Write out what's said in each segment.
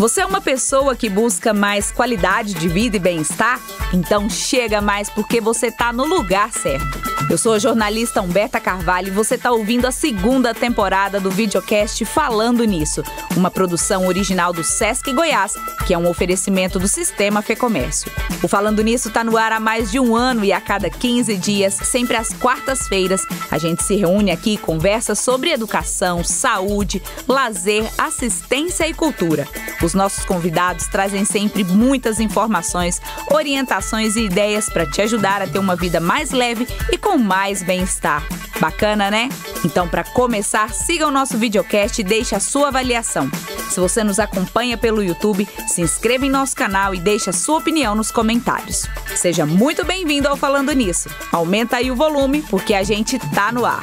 Você é uma pessoa que busca mais qualidade de vida e bem-estar? Então chega mais porque você está no lugar certo. Eu sou a jornalista Humberta Carvalho e você está ouvindo a segunda temporada do videocast Falando Nisso, uma produção original do Sesc Goiás, que é um oferecimento do Sistema Fecomércio. O Falando Nisso está no ar há mais de um ano e a cada 15 dias, sempre às quartas-feiras, a gente se reúne aqui e conversa sobre educação, saúde, lazer, assistência e cultura. O os nossos convidados trazem sempre muitas informações, orientações e ideias para te ajudar a ter uma vida mais leve e com mais bem-estar. Bacana, né? Então, para começar, siga o nosso videocast e deixe a sua avaliação. Se você nos acompanha pelo YouTube, se inscreva em nosso canal e deixe a sua opinião nos comentários. Seja muito bem-vindo ao Falando Nisso. Aumenta aí o volume, porque a gente tá no ar.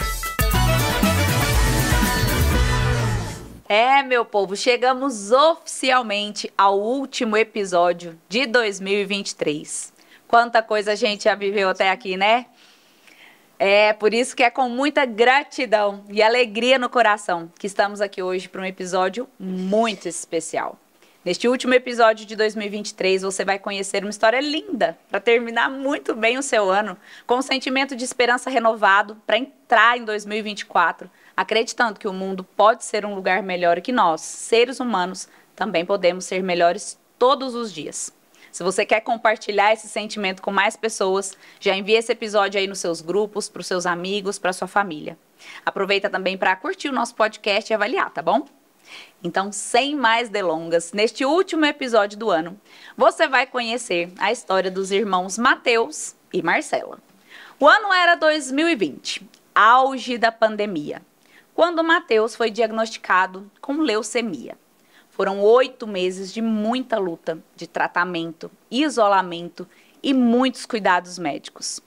É, meu povo, chegamos oficialmente ao último episódio de 2023. Quanta coisa a gente já viveu até aqui, né? É, por isso que é com muita gratidão e alegria no coração que estamos aqui hoje para um episódio muito especial. Neste último episódio de 2023, você vai conhecer uma história linda para terminar muito bem o seu ano, com um sentimento de esperança renovado para entrar em 2024 acreditando que o mundo pode ser um lugar melhor e que nós, seres humanos, também podemos ser melhores todos os dias. Se você quer compartilhar esse sentimento com mais pessoas, já envie esse episódio aí nos seus grupos, para os seus amigos, para sua família. Aproveita também para curtir o nosso podcast e avaliar, tá bom? Então, sem mais delongas, neste último episódio do ano, você vai conhecer a história dos irmãos Mateus e Marcela. O ano era 2020, auge da pandemia quando Mateus foi diagnosticado com leucemia. Foram oito meses de muita luta, de tratamento, isolamento e muitos cuidados médicos.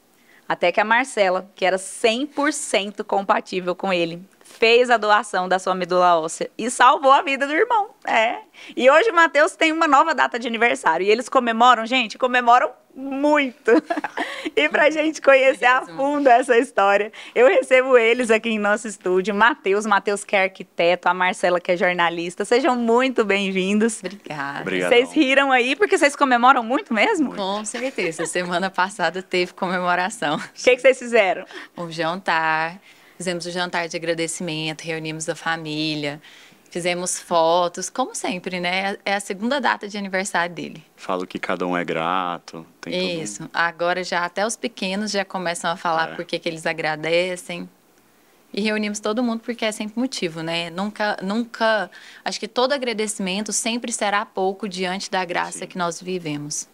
Até que a Marcela, que era 100% compatível com ele, fez a doação da sua medula óssea e salvou a vida do irmão. É. E hoje o Matheus tem uma nova data de aniversário. E eles comemoram, gente, comemoram muito. e para gente conhecer a fundo essa história, eu recebo eles aqui em nosso estúdio. Matheus, Matheus que é arquiteto, a Marcela que é jornalista. Sejam muito bem-vindos. Obrigada. Vocês riram aí porque vocês comemoram muito mesmo? Muito. Com certeza. Semana passada teve comemoração. O que, que vocês fizeram? Um jantar. Fizemos o jantar de agradecimento, reunimos a família, fizemos fotos, como sempre, né? É a segunda data de aniversário dele. Falo que cada um é grato. tem Isso. Todo... Agora já até os pequenos já começam a falar é. por que eles agradecem. E reunimos todo mundo porque é sempre motivo, né? Nunca, nunca. Acho que todo agradecimento sempre será pouco diante da graça Sim. que nós vivemos.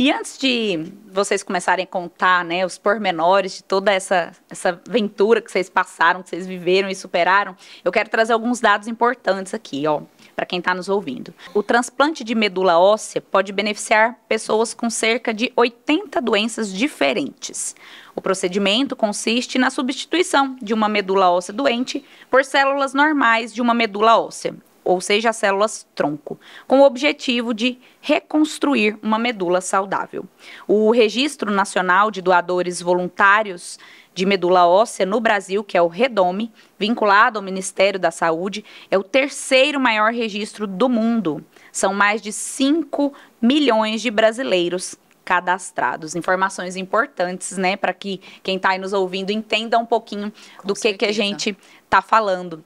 E antes de vocês começarem a contar né, os pormenores de toda essa, essa aventura que vocês passaram, que vocês viveram e superaram, eu quero trazer alguns dados importantes aqui, ó, para quem está nos ouvindo. O transplante de medula óssea pode beneficiar pessoas com cerca de 80 doenças diferentes. O procedimento consiste na substituição de uma medula óssea doente por células normais de uma medula óssea ou seja, as células tronco, com o objetivo de reconstruir uma medula saudável. O Registro Nacional de Doadores Voluntários de Medula Óssea no Brasil, que é o REDOME, vinculado ao Ministério da Saúde, é o terceiro maior registro do mundo. São mais de 5 milhões de brasileiros cadastrados. Informações importantes, né, para que quem está aí nos ouvindo entenda um pouquinho Com do que, que a gente está falando.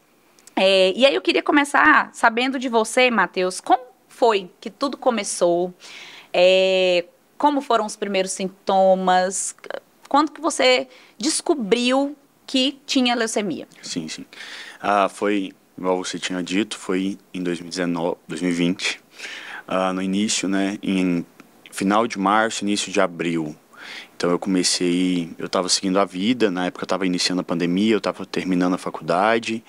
É, e aí eu queria começar sabendo de você, Matheus, como foi que tudo começou? É, como foram os primeiros sintomas? Quando que você descobriu que tinha leucemia? Sim, sim. Ah, foi, igual você tinha dito, foi em 2019, 2020. Ah, no início, né, em final de março, início de abril, então eu comecei, eu estava seguindo a vida, na época eu estava iniciando a pandemia, eu estava terminando a faculdade,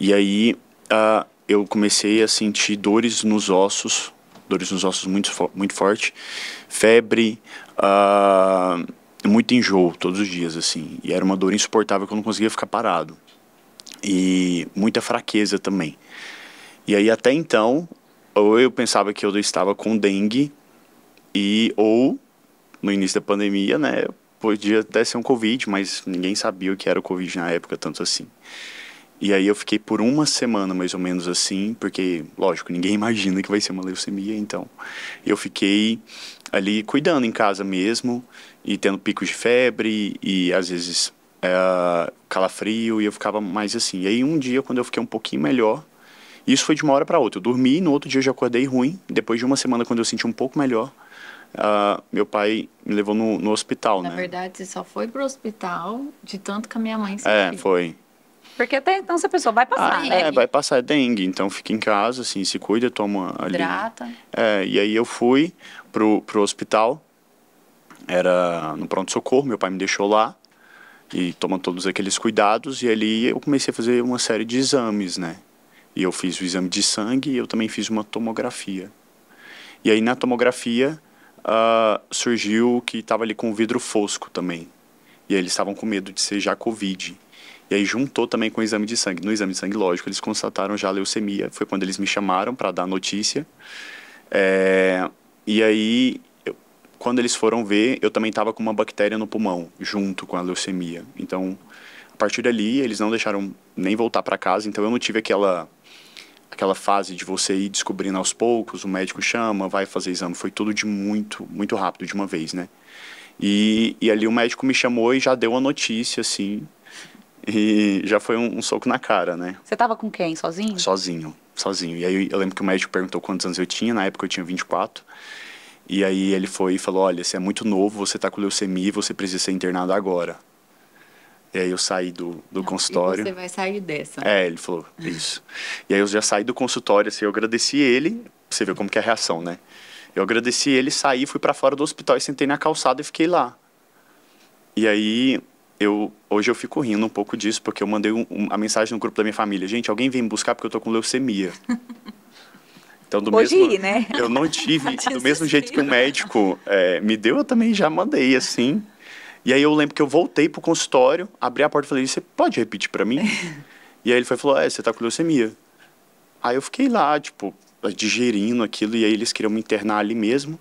e aí uh, eu comecei a sentir dores nos ossos, dores nos ossos muito, muito forte, febre, uh, muito enjoo todos os dias, assim, e era uma dor insuportável que eu não conseguia ficar parado, e muita fraqueza também. E aí até então, ou eu pensava que eu estava com dengue, e ou no início da pandemia, né? Podia até ser um Covid, mas ninguém sabia o que era o Covid na época, tanto assim. E aí eu fiquei por uma semana mais ou menos assim, porque, lógico, ninguém imagina que vai ser uma leucemia, então. Eu fiquei ali cuidando em casa mesmo, e tendo picos de febre, e às vezes é, calafrio, e eu ficava mais assim. E aí um dia, quando eu fiquei um pouquinho melhor, isso foi de uma hora para outra. Eu dormi, no outro dia eu já acordei ruim. Depois de uma semana, quando eu senti um pouco melhor, uh, meu pai me levou no, no hospital, Na né? verdade, você só foi pro hospital de tanto que a minha mãe se É, foi. Porque até então essa pessoa vai passar, ah, né? É, vai passar, é dengue. Então fica em casa, assim, se cuida, toma ali. Hidrata. É, e aí eu fui pro, pro hospital, era no pronto-socorro, meu pai me deixou lá e tomando todos aqueles cuidados. E ali eu comecei a fazer uma série de exames, né? E eu fiz o exame de sangue e eu também fiz uma tomografia. E aí na tomografia uh, surgiu que estava ali com vidro fosco também. E aí eles estavam com medo de ser já Covid. E aí juntou também com o exame de sangue. No exame de sangue, lógico, eles constataram já leucemia. Foi quando eles me chamaram para dar a notícia. É... E aí, eu... quando eles foram ver, eu também estava com uma bactéria no pulmão, junto com a leucemia. Então, a partir dali, eles não deixaram nem voltar para casa. Então, eu não tive aquela aquela fase de você ir descobrindo aos poucos, o médico chama, vai fazer exame, foi tudo de muito, muito rápido, de uma vez, né? E, e ali o médico me chamou e já deu a notícia, assim, e já foi um, um soco na cara, né? Você tava com quem? Sozinho? Sozinho, sozinho. E aí eu lembro que o médico perguntou quantos anos eu tinha, na época eu tinha 24. E aí ele foi e falou, olha, você é muito novo, você tá com leucemia, você precisa ser internado agora. E aí eu saí do, do ah, consultório. você vai sair dessa. É, ele falou isso. e aí eu já saí do consultório, assim, eu agradeci ele, você vê como que é a reação, né? Eu agradeci ele, saí, fui para fora do hospital e sentei na calçada e fiquei lá. E aí eu hoje eu fico rindo um pouco disso, porque eu mandei um, um, a mensagem no grupo da minha família. Gente, alguém vem me buscar porque eu tô com leucemia. Então, do Hoje, mesmo, né? Eu não tive, do mesmo jeito que o um médico é, me deu, eu também já mandei, assim. E aí eu lembro que eu voltei pro consultório, abri a porta e falei, você pode repetir para mim? e aí ele foi falou, é, você tá com leucemia. Aí eu fiquei lá, tipo, digerindo aquilo, e aí eles queriam me internar ali mesmo,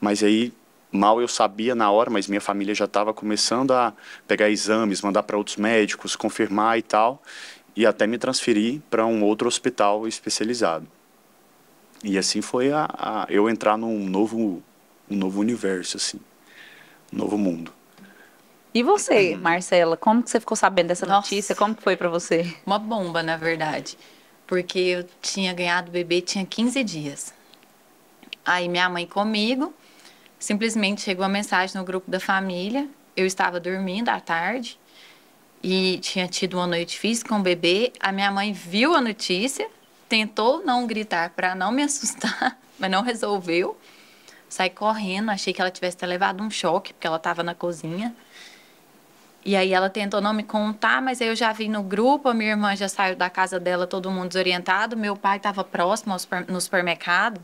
mas aí mal eu sabia na hora, mas minha família já estava começando a pegar exames, mandar para outros médicos, confirmar e tal, e até me transferir para um outro hospital especializado. E assim foi a, a, eu entrar num novo, um novo universo, assim, um novo mundo. E você, uhum. Marcela, como que você ficou sabendo dessa Nossa, notícia? Como que foi para você? Uma bomba, na verdade. Porque eu tinha ganhado o bebê, tinha 15 dias. Aí minha mãe comigo, simplesmente chegou a mensagem no grupo da família. Eu estava dormindo à tarde e tinha tido uma noite difícil com o bebê. A minha mãe viu a notícia, tentou não gritar para não me assustar, mas não resolveu. Saí correndo, achei que ela tivesse levado um choque, porque ela estava na cozinha. E aí ela tentou não me contar, mas aí eu já vim no grupo, a minha irmã já saiu da casa dela, todo mundo desorientado. Meu pai estava próximo super, no supermercado,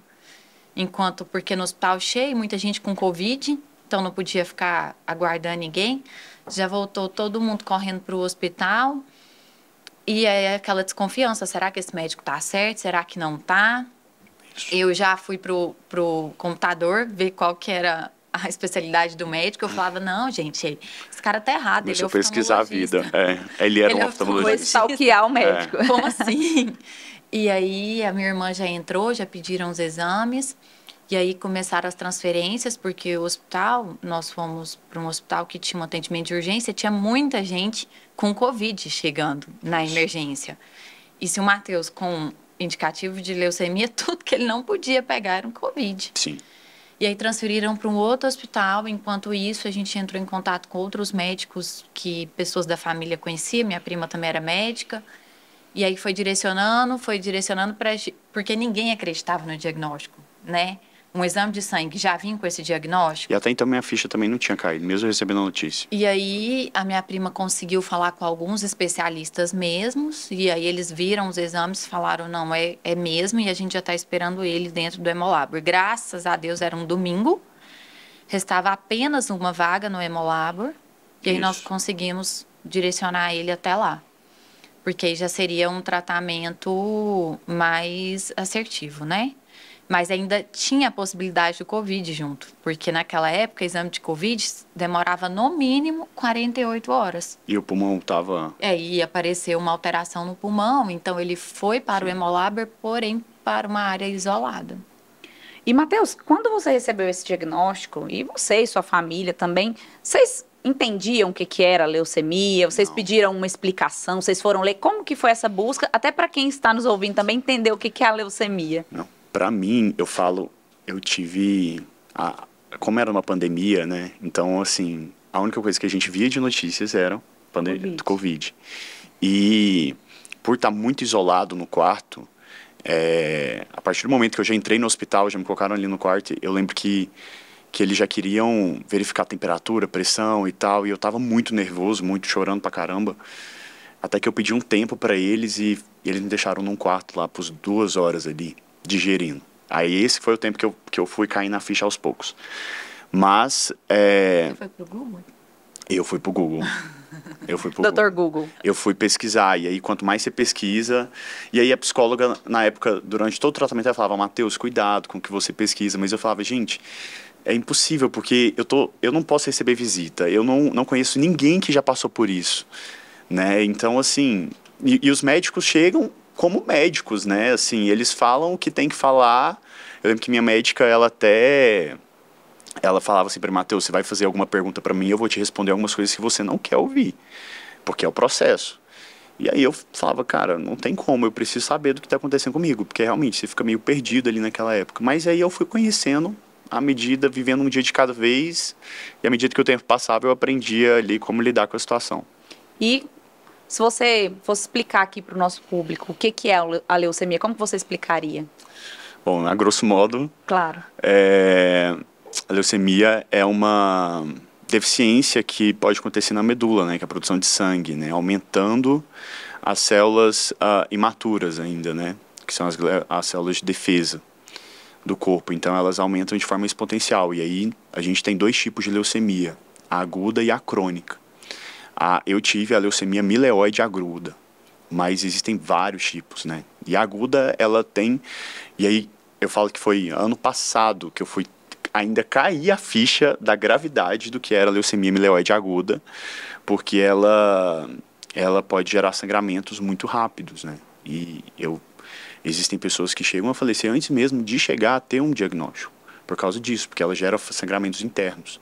enquanto porque no hospital cheio, muita gente com covid, então não podia ficar aguardando ninguém. Já voltou todo mundo correndo para o hospital. E aí é aquela desconfiança, será que esse médico tá certo? Será que não tá? Eu já fui pro, pro computador ver qual que era a especialidade do médico, eu falava, não, gente, esse cara tá errado. Deixa ele é eu pesquisar a vida. É, ele era ele um é oftalmologista. Foi stalkear o médico. É. Como assim? E aí a minha irmã já entrou, já pediram os exames. E aí começaram as transferências, porque o hospital, nós fomos para um hospital que tinha um atendimento de urgência, tinha muita gente com Covid chegando na emergência. E se o Matheus, com indicativo de leucemia, tudo que ele não podia pegar era um Covid. Sim. E aí transferiram para um outro hospital. Enquanto isso, a gente entrou em contato com outros médicos que pessoas da família conheciam. Minha prima também era médica. E aí foi direcionando, foi direcionando para porque ninguém acreditava no diagnóstico, né? um exame de sangue já vinha com esse diagnóstico. E até então minha ficha também não tinha caído, mesmo recebendo a notícia. E aí a minha prima conseguiu falar com alguns especialistas mesmos, e aí eles viram os exames, falaram, não, é, é mesmo, e a gente já está esperando ele dentro do Hemolabor. Graças a Deus era um domingo, restava apenas uma vaga no Hemolabor, e aí Isso. nós conseguimos direcionar ele até lá. Porque aí já seria um tratamento mais assertivo, né? mas ainda tinha a possibilidade do Covid junto, porque naquela época exame de Covid demorava no mínimo 48 horas. E o pulmão estava. É, e apareceu uma alteração no pulmão, então ele foi para Sim. o hemolaber, porém para uma área isolada. E Matheus, quando você recebeu esse diagnóstico, e você e sua família também, vocês entendiam o que, que era leucemia? Vocês Não. pediram uma explicação? Vocês foram ler? Como que foi essa busca? Até para quem está nos ouvindo também entender o que, que é a leucemia. Não para mim, eu falo, eu tive. A, como era uma pandemia, né? Então, assim, a única coisa que a gente via de notícias era pandemia COVID. do Covid. E por estar tá muito isolado no quarto, é, a partir do momento que eu já entrei no hospital, já me colocaram ali no quarto, eu lembro que, que eles já queriam verificar a temperatura, pressão e tal, e eu tava muito nervoso, muito chorando pra caramba. Até que eu pedi um tempo para eles e, e eles me deixaram num quarto lá por duas horas ali digerindo. Aí esse foi o tempo que eu, que eu fui caindo na ficha aos poucos. Mas. É... Você foi pro Google? Eu fui pro Google. Eu fui pro Doutor Google. Google. Eu fui pesquisar. E aí, quanto mais você pesquisa. E aí, a psicóloga, na época, durante todo o tratamento, ela falava: Matheus, cuidado com o que você pesquisa. Mas eu falava: gente, é impossível, porque eu, tô, eu não posso receber visita. Eu não, não conheço ninguém que já passou por isso. Né? Então, assim. e, e os médicos chegam, como médicos, né? Assim, eles falam o que tem que falar. Eu lembro que minha médica, ela até ela falava assim para Mateus, você vai fazer alguma pergunta para mim, eu vou te responder algumas coisas que você não quer ouvir, porque é o processo. E aí eu falava, cara, não tem como, eu preciso saber do que está acontecendo comigo, porque realmente você fica meio perdido ali naquela época. Mas aí eu fui conhecendo à medida, vivendo um dia de cada vez, e à medida que o tempo passava, eu aprendia ali como lidar com a situação. E se você fosse explicar aqui para o nosso público o que, que é a leucemia, como você explicaria? Bom, a grosso modo. Claro. É, a leucemia é uma deficiência que pode acontecer na medula, né, que é a produção de sangue, né, aumentando as células uh, imaturas ainda, né, que são as, as células de defesa do corpo. Então elas aumentam de forma exponencial. E aí a gente tem dois tipos de leucemia, a aguda e a crônica. A, eu tive a leucemia mileoide aguda, mas existem vários tipos, né? E a aguda, ela tem. E aí eu falo que foi ano passado que eu fui ainda caí a ficha da gravidade do que era a leucemia mileoide aguda, porque ela ela pode gerar sangramentos muito rápidos, né? E eu existem pessoas que chegam a falecer antes mesmo de chegar a ter um diagnóstico por causa disso, porque ela gera sangramentos internos.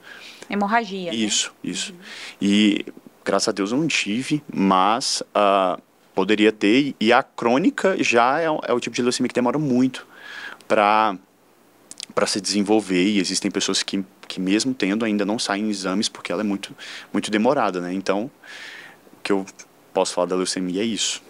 Hemorragia. Né? Isso, né? isso. Uhum. E Graças a Deus eu não tive, mas uh, poderia ter. E a crônica já é, é o tipo de leucemia que demora muito para para se desenvolver e existem pessoas que, que mesmo tendo ainda não saem em exames porque ela é muito muito demorada, né? Então, o que eu posso falar da leucemia é isso.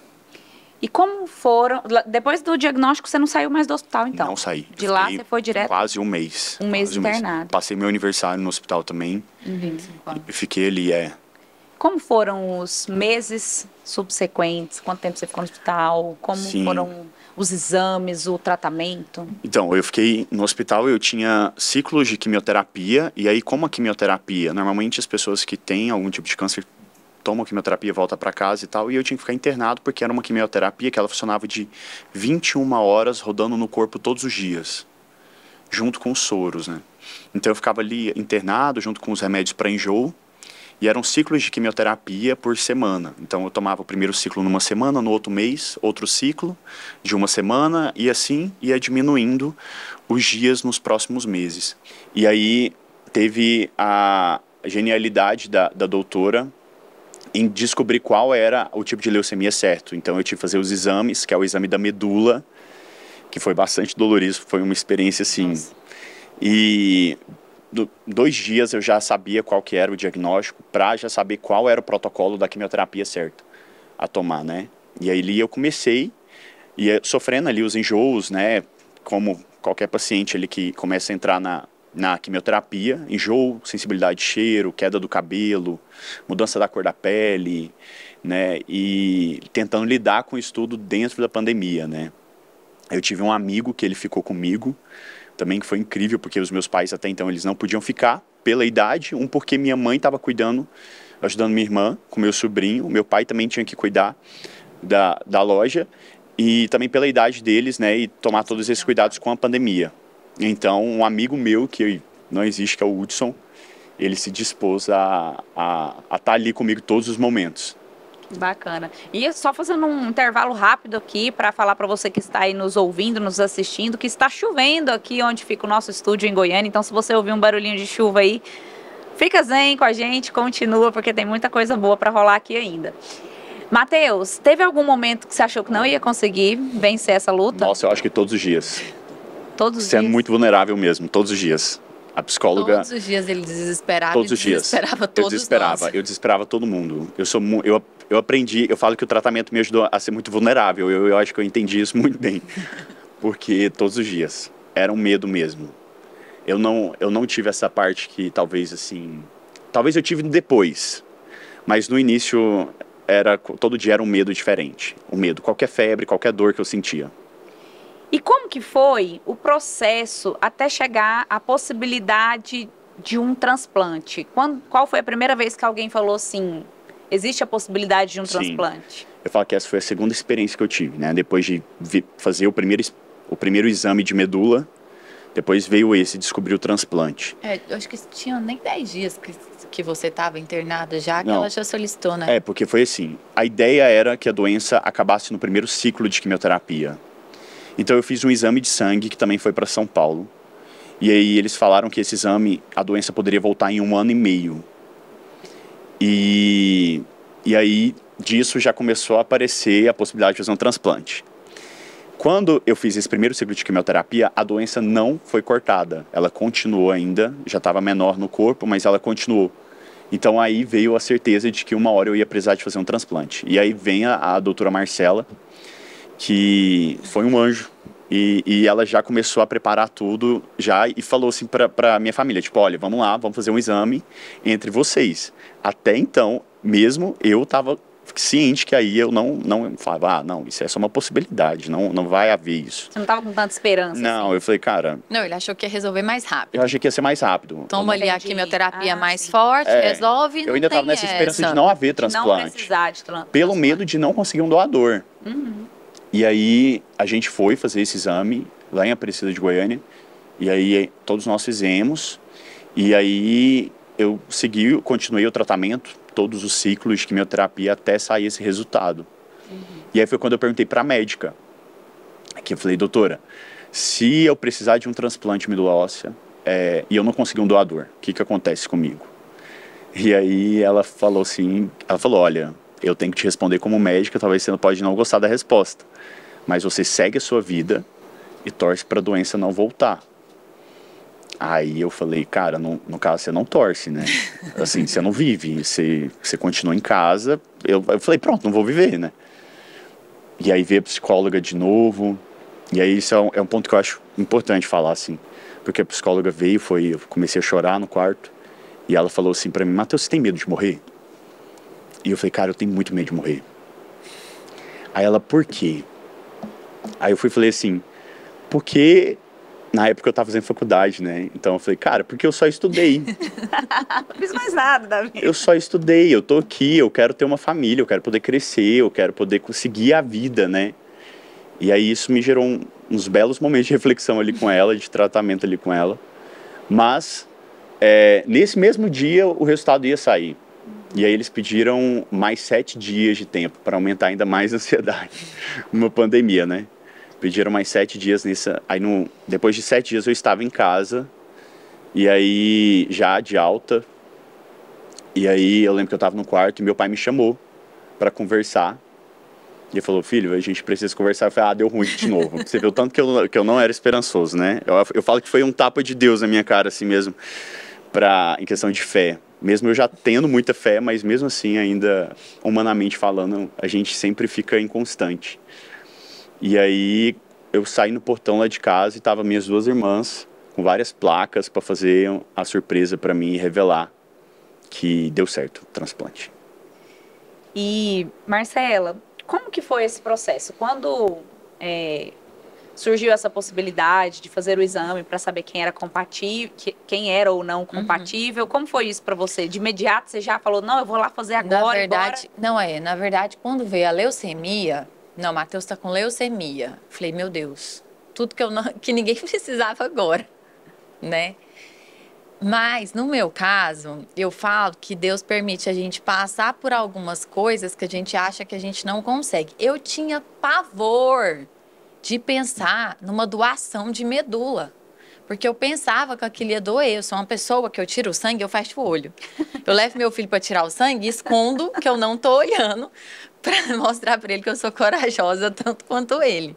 E como foram depois do diagnóstico você não saiu mais do hospital então? Não saí. De lá você foi direto? Quase um mês. Um mês internado. Um mês. Passei meu aniversário no hospital também. Em 25 anos. Fiquei ali é como foram os meses subsequentes? Quanto tempo você ficou no hospital? Como Sim. foram os exames, o tratamento? Então, eu fiquei no hospital, eu tinha ciclos de quimioterapia, e aí, como a quimioterapia, normalmente as pessoas que têm algum tipo de câncer tomam quimioterapia, volta para casa e tal, e eu tinha que ficar internado porque era uma quimioterapia que ela funcionava de 21 horas rodando no corpo todos os dias, junto com os soros, né? Então eu ficava ali internado junto com os remédios para enjoo e eram ciclos de quimioterapia por semana. Então eu tomava o primeiro ciclo numa semana, no outro mês, outro ciclo de uma semana, e assim ia diminuindo os dias nos próximos meses. E aí teve a genialidade da, da doutora em descobrir qual era o tipo de leucemia certo. Então eu tive que fazer os exames, que é o exame da medula, que foi bastante doloroso, foi uma experiência assim. Nossa. E do, dois dias eu já sabia qual que era o diagnóstico para já saber qual era o protocolo da quimioterapia certa a tomar, né? E aí eu comecei e eh, sofrendo ali os enjoos, né? Como qualquer paciente ali que começa a entrar na, na quimioterapia, enjoo, sensibilidade de cheiro, queda do cabelo, mudança da cor da pele, né? E tentando lidar com o estudo dentro da pandemia, né? Eu tive um amigo que ele ficou comigo também que foi incrível, porque os meus pais até então eles não podiam ficar pela idade, um porque minha mãe estava cuidando, ajudando minha irmã com meu sobrinho, meu pai também tinha que cuidar da, da loja e também pela idade deles, né, e tomar todos esses cuidados com a pandemia. Então, um amigo meu que não existe, que é o Hudson, ele se dispôs a estar a, a tá ali comigo todos os momentos. Bacana. E só fazendo um intervalo rápido aqui para falar para você que está aí nos ouvindo, nos assistindo, que está chovendo aqui onde fica o nosso estúdio em Goiânia. Então, se você ouvir um barulhinho de chuva aí, fica zen com a gente, continua, porque tem muita coisa boa para rolar aqui ainda. Matheus, teve algum momento que você achou que não ia conseguir vencer essa luta? Nossa, eu acho que todos os dias. Todos os Sendo é dias. Sendo muito vulnerável mesmo, todos os dias. A psicóloga. Todos os dias ele desesperava. Todos os dias. Desesperava todos eu desesperava. Nós. Eu desesperava todo mundo. Eu sou eu eu aprendi, eu falo que o tratamento me ajudou a ser muito vulnerável. Eu, eu acho que eu entendi isso muito bem. Porque todos os dias era um medo mesmo. Eu não, eu não tive essa parte que talvez assim. Talvez eu tive depois. Mas no início era todo dia era um medo diferente. Um medo, qualquer febre, qualquer dor que eu sentia. E como que foi o processo até chegar à possibilidade de um transplante? Quando, qual foi a primeira vez que alguém falou assim, existe a possibilidade de um Sim. transplante? Eu falo que essa foi a segunda experiência que eu tive, né? Depois de fazer o primeiro, o primeiro exame de medula, depois veio esse, descobriu o transplante. É, eu acho que tinha nem 10 dias que, que você estava internado já, que Não. ela já solicitou, né? É, porque foi assim, a ideia era que a doença acabasse no primeiro ciclo de quimioterapia. Então eu fiz um exame de sangue que também foi para São Paulo. E aí eles falaram que esse exame, a doença poderia voltar em um ano e meio. E, e aí disso já começou a aparecer a possibilidade de fazer um transplante. Quando eu fiz esse primeiro ciclo de quimioterapia, a doença não foi cortada. Ela continuou ainda, já estava menor no corpo, mas ela continuou. Então aí veio a certeza de que uma hora eu ia precisar de fazer um transplante. E aí vem a, a doutora Marcela, que foi um anjo e, e, ela já começou a preparar tudo já e falou assim para minha família, tipo, olha, vamos lá, vamos fazer um exame entre vocês. Até então, mesmo eu estava ciente que aí eu não não falava, ah, não, isso é só uma possibilidade, não não vai haver isso. Você não estava com tanta esperança. Não, assim. eu falei, cara. Não, ele achou que ia resolver mais rápido. Eu achei que ia ser mais rápido. Toma ali a quimioterapia ah, mais sim. forte, é, resolve. Eu ainda estava nessa essa. esperança de não haver transplante. não precisar de transplante. Pelo medo de não conseguir um doador. Uhum. E aí a gente foi fazer esse exame lá em Aparecida de Goiânia. E aí eh, todos nós fizemos. E aí eu segui, continuei o tratamento, todos os ciclos de quimioterapia até sair esse resultado. Uhum. E aí foi quando eu perguntei para a médica, que eu falei, doutora, se eu precisar de um transplante medula óssea é, eh, e eu não conseguir um doador, o que, que acontece comigo? E aí ela falou assim, ela falou, olha, eu tenho que te responder como médica, talvez você não pode não gostar da resposta mas você segue a sua vida e torce para a doença não voltar. Aí eu falei, cara, no, no, caso você não torce, né? Assim, você não vive, você, você continua em casa. Eu, eu falei, pronto, não vou viver, né? E aí veio a psicóloga de novo. E aí isso é um, é um ponto que eu acho importante falar, assim. Porque a psicóloga veio, foi, eu comecei a chorar no quarto. E ela falou assim para mim, Matheus, você tem medo de morrer? E eu falei, cara, eu tenho muito medo de morrer. Aí ela, por quê? Aí eu fui falei assim, porque na época eu estava fazendo faculdade, né? Então eu falei, cara, porque eu só estudei. não fiz mais nada da vida. Eu só estudei, eu tô aqui, eu quero ter uma família, eu quero poder crescer, eu quero poder conseguir a vida, né? E aí isso me gerou um, uns belos momentos de reflexão ali com ela, de tratamento ali com ela. Mas é, nesse mesmo dia o resultado ia sair. E aí eles pediram mais sete dias de tempo para aumentar ainda mais a ansiedade. Uma pandemia, né? Pediram mais sete dias nessa. Aí no, depois de sete dias eu estava em casa. E aí, já de alta. E aí eu lembro que eu estava no quarto e meu pai me chamou para conversar. E ele falou, filho, a gente precisa conversar. Eu falei, ah, deu ruim de novo. Você viu tanto que eu, que eu não era esperançoso, né? Eu, eu falo que foi um tapa de Deus na minha cara, assim mesmo, pra, em questão de fé. Mesmo eu já tendo muita fé, mas mesmo assim, ainda humanamente falando, a gente sempre fica inconstante. E aí eu saí no portão lá de casa e tava minhas duas irmãs com várias placas para fazer a surpresa para mim e revelar que deu certo o transplante. E Marcela, como que foi esse processo? Quando é, surgiu essa possibilidade de fazer o exame para saber quem era compatível, quem era ou não uhum. compatível. Uhum. Como foi isso para você? De imediato você já falou: "Não, eu vou lá fazer agora". Na verdade, não é, na verdade, quando veio a leucemia, não, Matheus está com leucemia. Falei, meu Deus, tudo que, eu não, que ninguém precisava agora, né? Mas, no meu caso, eu falo que Deus permite a gente passar por algumas coisas que a gente acha que a gente não consegue. Eu tinha pavor de pensar numa doação de medula. Porque eu pensava que aquilo ia doer. Eu sou uma pessoa que eu tiro o sangue, eu fecho o olho. Eu levo meu filho para tirar o sangue e escondo que eu não estou olhando, para mostrar para ele que eu sou corajosa tanto quanto ele.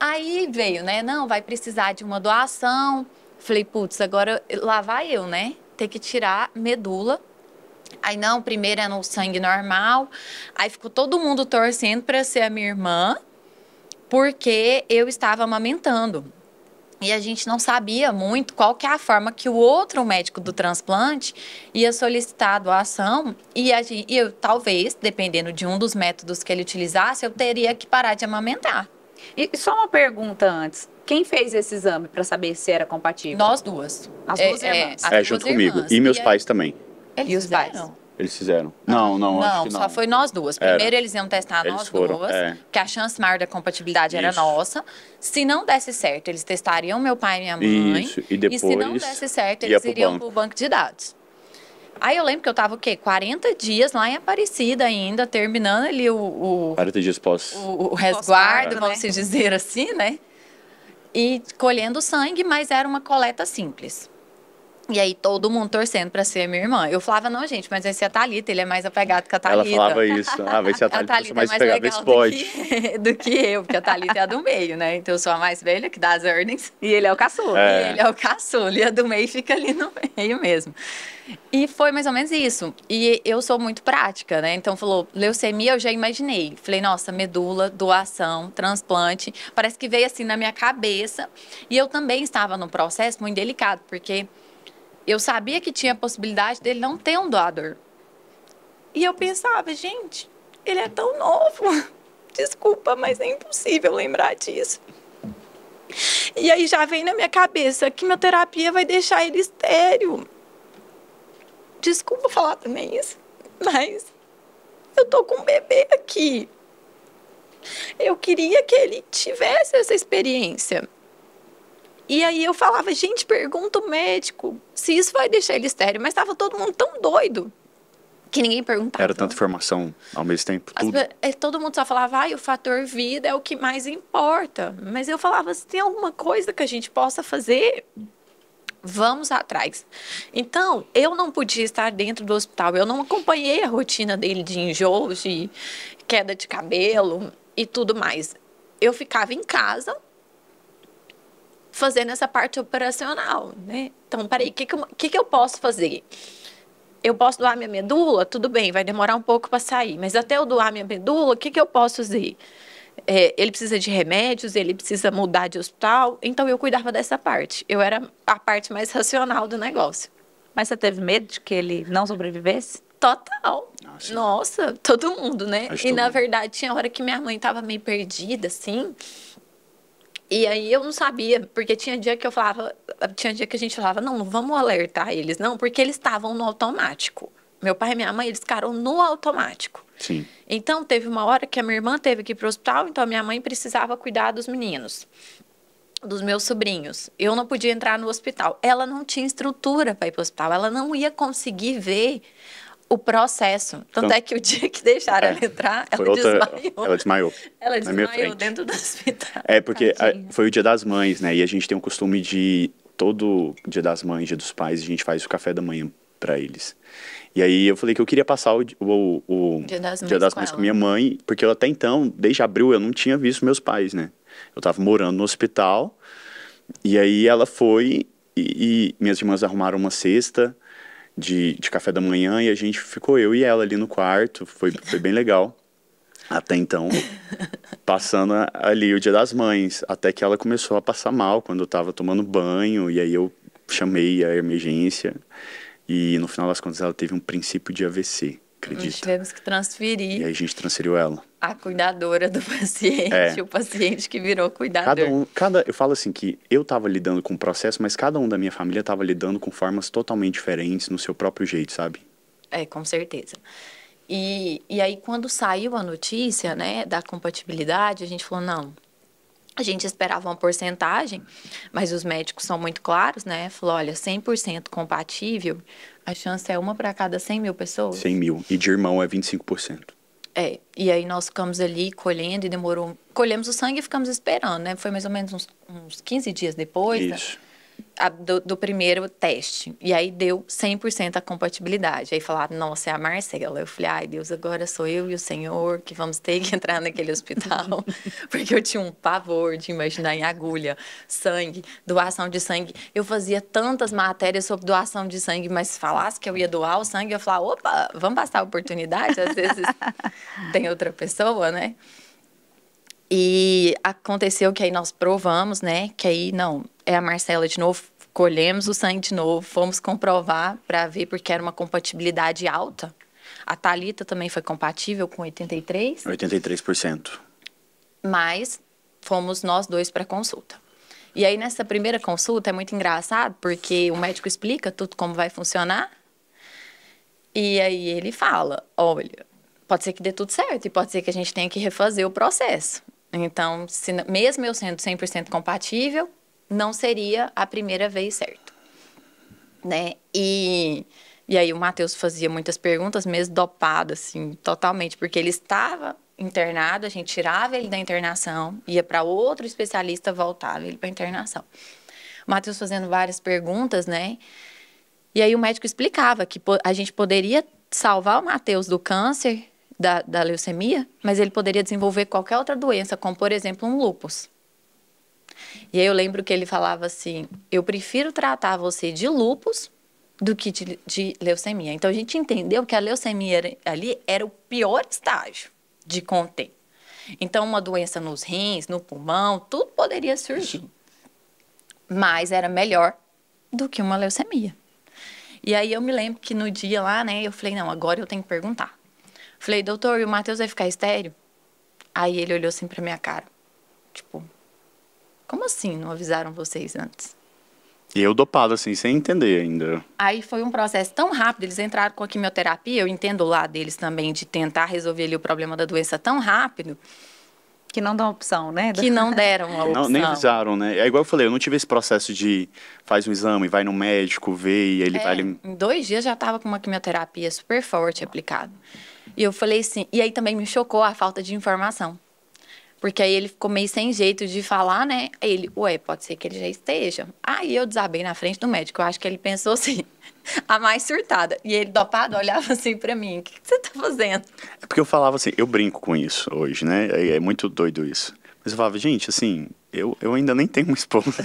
Aí veio, né? Não, vai precisar de uma doação. Falei, putz, agora lá vai eu, né? Tem que tirar medula. Aí não, primeiro é no sangue normal. Aí ficou todo mundo torcendo para ser a minha irmã, porque eu estava amamentando e a gente não sabia muito qual que é a forma que o outro médico do transplante ia solicitar a doação e a gente, eu talvez, dependendo de um dos métodos que ele utilizasse, eu teria que parar de amamentar. E só uma pergunta antes. Quem fez esse exame para saber se era compatível? Nós duas. As duas é, é irmãs. É, é, junto irmãs. comigo. E meus e pais também. Eles e os fizeram? pais? Eles fizeram. Ah. Não, não, não. Não, só foi nós duas. Primeiro era. eles iam testar eles nós foram, duas, é. porque a chance maior da compatibilidade Isso. era nossa. Se não desse certo, eles testariam meu pai e minha mãe. Isso. E depois. E se não desse certo, eles pro iriam para o banco de dados. Aí eu lembro que eu tava o quê? 40 dias lá em Aparecida ainda, terminando ali o. o 40 dias pós. O, o resguardo, pós vamos né? dizer assim, né? E colhendo sangue, mas era uma coleta simples. E aí todo mundo torcendo pra ser minha irmã. Eu falava, não, gente, mas vai ser é a Thalita, ele é mais apegado que a Thalita. Ela falava isso. Ah, vai ser a Thalita, a é Thalita é mais apegada, do se Que, do que eu, porque a Thalita é a do meio, né? Então eu sou a mais velha, que dá as earnings, e ele é o caçula. É. ele é o caçula, e a do meio fica ali no meio mesmo. E foi mais ou menos isso. E eu sou muito prática, né? Então falou, leucemia eu já imaginei. Falei, nossa, medula, doação, transplante. Parece que veio assim na minha cabeça. E eu também estava num processo muito delicado, porque eu sabia que tinha a possibilidade dele não ter um doador. E eu pensava, gente, ele é tão novo. Desculpa, mas é impossível lembrar disso. E aí já vem na minha cabeça, quimioterapia vai deixar ele estéreo. Desculpa falar também isso, mas eu tô com um bebê aqui. Eu queria que ele tivesse essa experiência. E aí eu falava, gente, pergunta o médico se isso vai deixar ele estéreo. Mas estava todo mundo tão doido que ninguém perguntava. Era tanta informação ao mesmo tempo, tudo. As, é, todo mundo só falava, ah, o fator vida é o que mais importa. Mas eu falava, se tem alguma coisa que a gente possa fazer, vamos atrás. Então, eu não podia estar dentro do hospital. Eu não acompanhei a rotina dele de enjoo, de queda de cabelo e tudo mais. Eu ficava em casa fazendo essa parte operacional, né? Então, peraí, o que que, que, que eu posso fazer? eu posso doar minha medula? Tudo bem, vai demorar um pouco para sair, mas até eu doar minha medula, o que, que eu posso fazer? É, ele precisa de remédios, ele precisa mudar de hospital, então eu cuidava dessa parte. Eu era a parte mais racional do negócio. Mas você teve medo de que ele não sobrevivesse? Total. Nossa, Nossa todo mundo, né? Acho e na verdade, tinha hora que minha mãe estava meio perdida, assim. E aí eu não sabia, porque tinha dia que eu falava, tinha dia que a gente falava, não, não vamos alertar eles, não, porque eles estavam no automático. Meu pai e minha mãe, eles ficaram no automático. Sim. Então teve uma hora que a minha irmã teve que ir para o hospital, então a minha mãe precisava cuidar dos meninos, dos meus sobrinhos. Eu não podia entrar no hospital. Ela não tinha estrutura para ir para o hospital, ela não ia conseguir ver o processo. Tanto então, é que o dia que deixaram é, ela entrar, ela outra, desmaiou. Ela desmaiou. Ela desmaiou dentro do hospital. É, porque a, foi o dia das mães, né? E a gente tem o costume de, todo dia das mães, dia dos pais, a gente faz o café da manhã para eles. E aí eu falei que eu queria passar o, o, o dia das mães, dia das mães com, com, minha mãe, porque eu até então, desde abril, eu não tinha visto meus pais, né? Eu tava morando no hospital, e aí ela foi e, e minhas irmãs arrumaram uma cesta de, de café da manhã e a gente ficou eu e ela ali no quarto, foi, foi bem legal. Até então, passando ali o Dia das Mães, até que ela começou a passar mal quando eu estava tomando banho, e aí eu chamei a emergência, e no final das contas ela teve um princípio de AVC acredita? Nós tivemos que transferir. E aí a gente transferiu ela. A cuidadora do paciente, é. o paciente que virou cuidador. Cada um, cada, eu falo assim que eu estava lidando com o processo, mas cada um da minha família estava lidando com formas totalmente diferentes, no seu próprio jeito, sabe? É, com certeza. E, e aí, quando saiu a notícia, né, da compatibilidade, a gente falou, não, a gente esperava uma porcentagem, mas os médicos são muito claros, né? Falou, olha, 100% compatível, a chance é uma para cada 100 mil pessoas. 100 mil. E de irmão é 25%. É, e aí nós ficamos ali colhendo e demorou. Colhemos o sangue e ficamos esperando, né? Foi mais ou menos uns, uns 15 dias depois. Né? Isso. Né? a, do, do, primeiro teste. E aí deu 100% a compatibilidade. Aí falaram, ah, nossa, é a Marcela. Eu falei, ai Deus, agora sou eu e o Senhor que vamos ter que entrar naquele hospital. Porque eu tinha um pavor de imaginar em agulha, sangue, doação de sangue. Eu fazia tantas matérias sobre doação de sangue, mas falasse que eu ia doar o sangue, eu falava, opa, vamos passar a oportunidade? Às vezes tem outra pessoa, né? E aconteceu que aí nós provamos, né? Que aí, não, é a Marcela de novo, colhemos o sangue de novo, fomos comprovar para ver, porque era uma compatibilidade alta. A Talita também foi compatível com 83. 83%. Mas fomos nós dois para consulta. E aí nessa primeira consulta é muito engraçado, porque o médico explica tudo como vai funcionar. E aí ele fala, olha, pode ser que dê tudo certo e pode ser que a gente tenha que refazer o processo. Então, se, mesmo eu sendo 100% compatível, não seria a primeira vez certo. Né? E, e aí o Matheus fazia muitas perguntas, mesmo dopado, assim, totalmente, porque ele estava internado, a gente tirava ele da internação, ia para outro especialista, voltava ele para internação. O Matheus fazendo várias perguntas, né? E aí o médico explicava que a gente poderia salvar o Matheus do câncer da, da leucemia, mas ele poderia desenvolver qualquer outra doença, como por exemplo um lúpus. E aí eu lembro que ele falava assim: eu prefiro tratar você de lúpus do que de, de leucemia. Então a gente entendeu que a leucemia era, ali era o pior estágio de conter. Então uma doença nos rins, no pulmão, tudo poderia surgir. Mas era melhor do que uma leucemia. E aí eu me lembro que no dia lá, né, eu falei: não, agora eu tenho que perguntar. Falei, doutor, e o Matheus vai ficar estéreo? Aí ele olhou assim pra minha cara. Tipo, como assim não avisaram vocês antes? E eu dopado, assim, sem entender ainda. Aí foi um processo tão rápido, eles entraram com a quimioterapia, eu entendo lá deles também, de tentar resolver ali o problema da doença tão rápido. Que não dão opção, né? Que não deram a opção. Não, nem avisaram, né? É igual eu falei, eu não tive esse processo de faz um exame, vai no médico, vê e ele é, vai... Ele... Em dois dias já estava com uma quimioterapia super forte aplicada. E eu falei assim, e aí também me chocou a falta de informação. Porque aí ele ficou meio sem jeito de falar, né? Ele, ué, pode ser que ele já esteja. Aí eu desabei na frente do médico. Eu acho que ele pensou assim, a mais surtada. E ele, dopado, olhava assim para mim: o que, que, você tá fazendo? É porque eu falava assim, eu brinco com isso hoje, né? É, é muito doido isso. Mas eu falava, gente, assim, eu, eu ainda nem tenho uma esposa.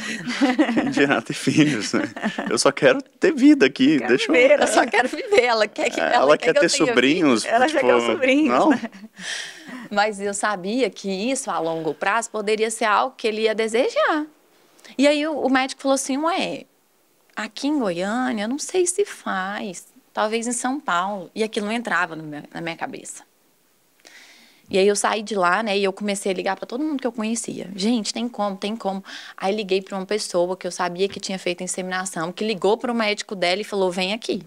Quem dirá ter filhos, né? Eu só quero ter vida aqui. Quero deixa eu... viver, eu é. só quero viver. Ela quer, que, é, ela, ela quer, quer ter sobrinhos. Ela quer tipo, sobrinhos. Não. Mas eu sabia que isso a longo prazo poderia ser algo que ele ia desejar. E aí o, o médico falou assim: Ué, aqui em Goiânia, eu não sei se faz. Talvez em São Paulo. E aquilo não entrava meu, na minha cabeça. E aí eu saí de lá, né? E eu comecei a ligar para todo mundo que eu conhecia. Gente, tem como, tem como. Aí liguei para uma pessoa que eu sabia que tinha feito inseminação, que ligou para o médico dela e falou: vem aqui.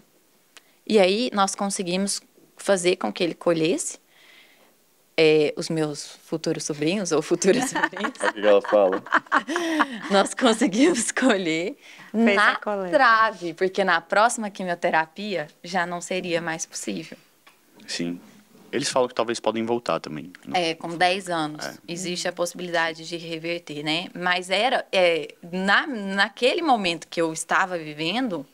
E aí nós conseguimos fazer com que ele colhesse é, os meus futuros sobrinhos ou futuras sobrinhas. que ela fala. Nós conseguimos colher Fez na trave, porque na próxima quimioterapia já não seria mais possível. Sim. Eles falam que talvez podem voltar também. Né? É, com 10 anos. É. Existe a possibilidade de reverter, né? Mas era, é, na, naquele momento que eu estava vivendo,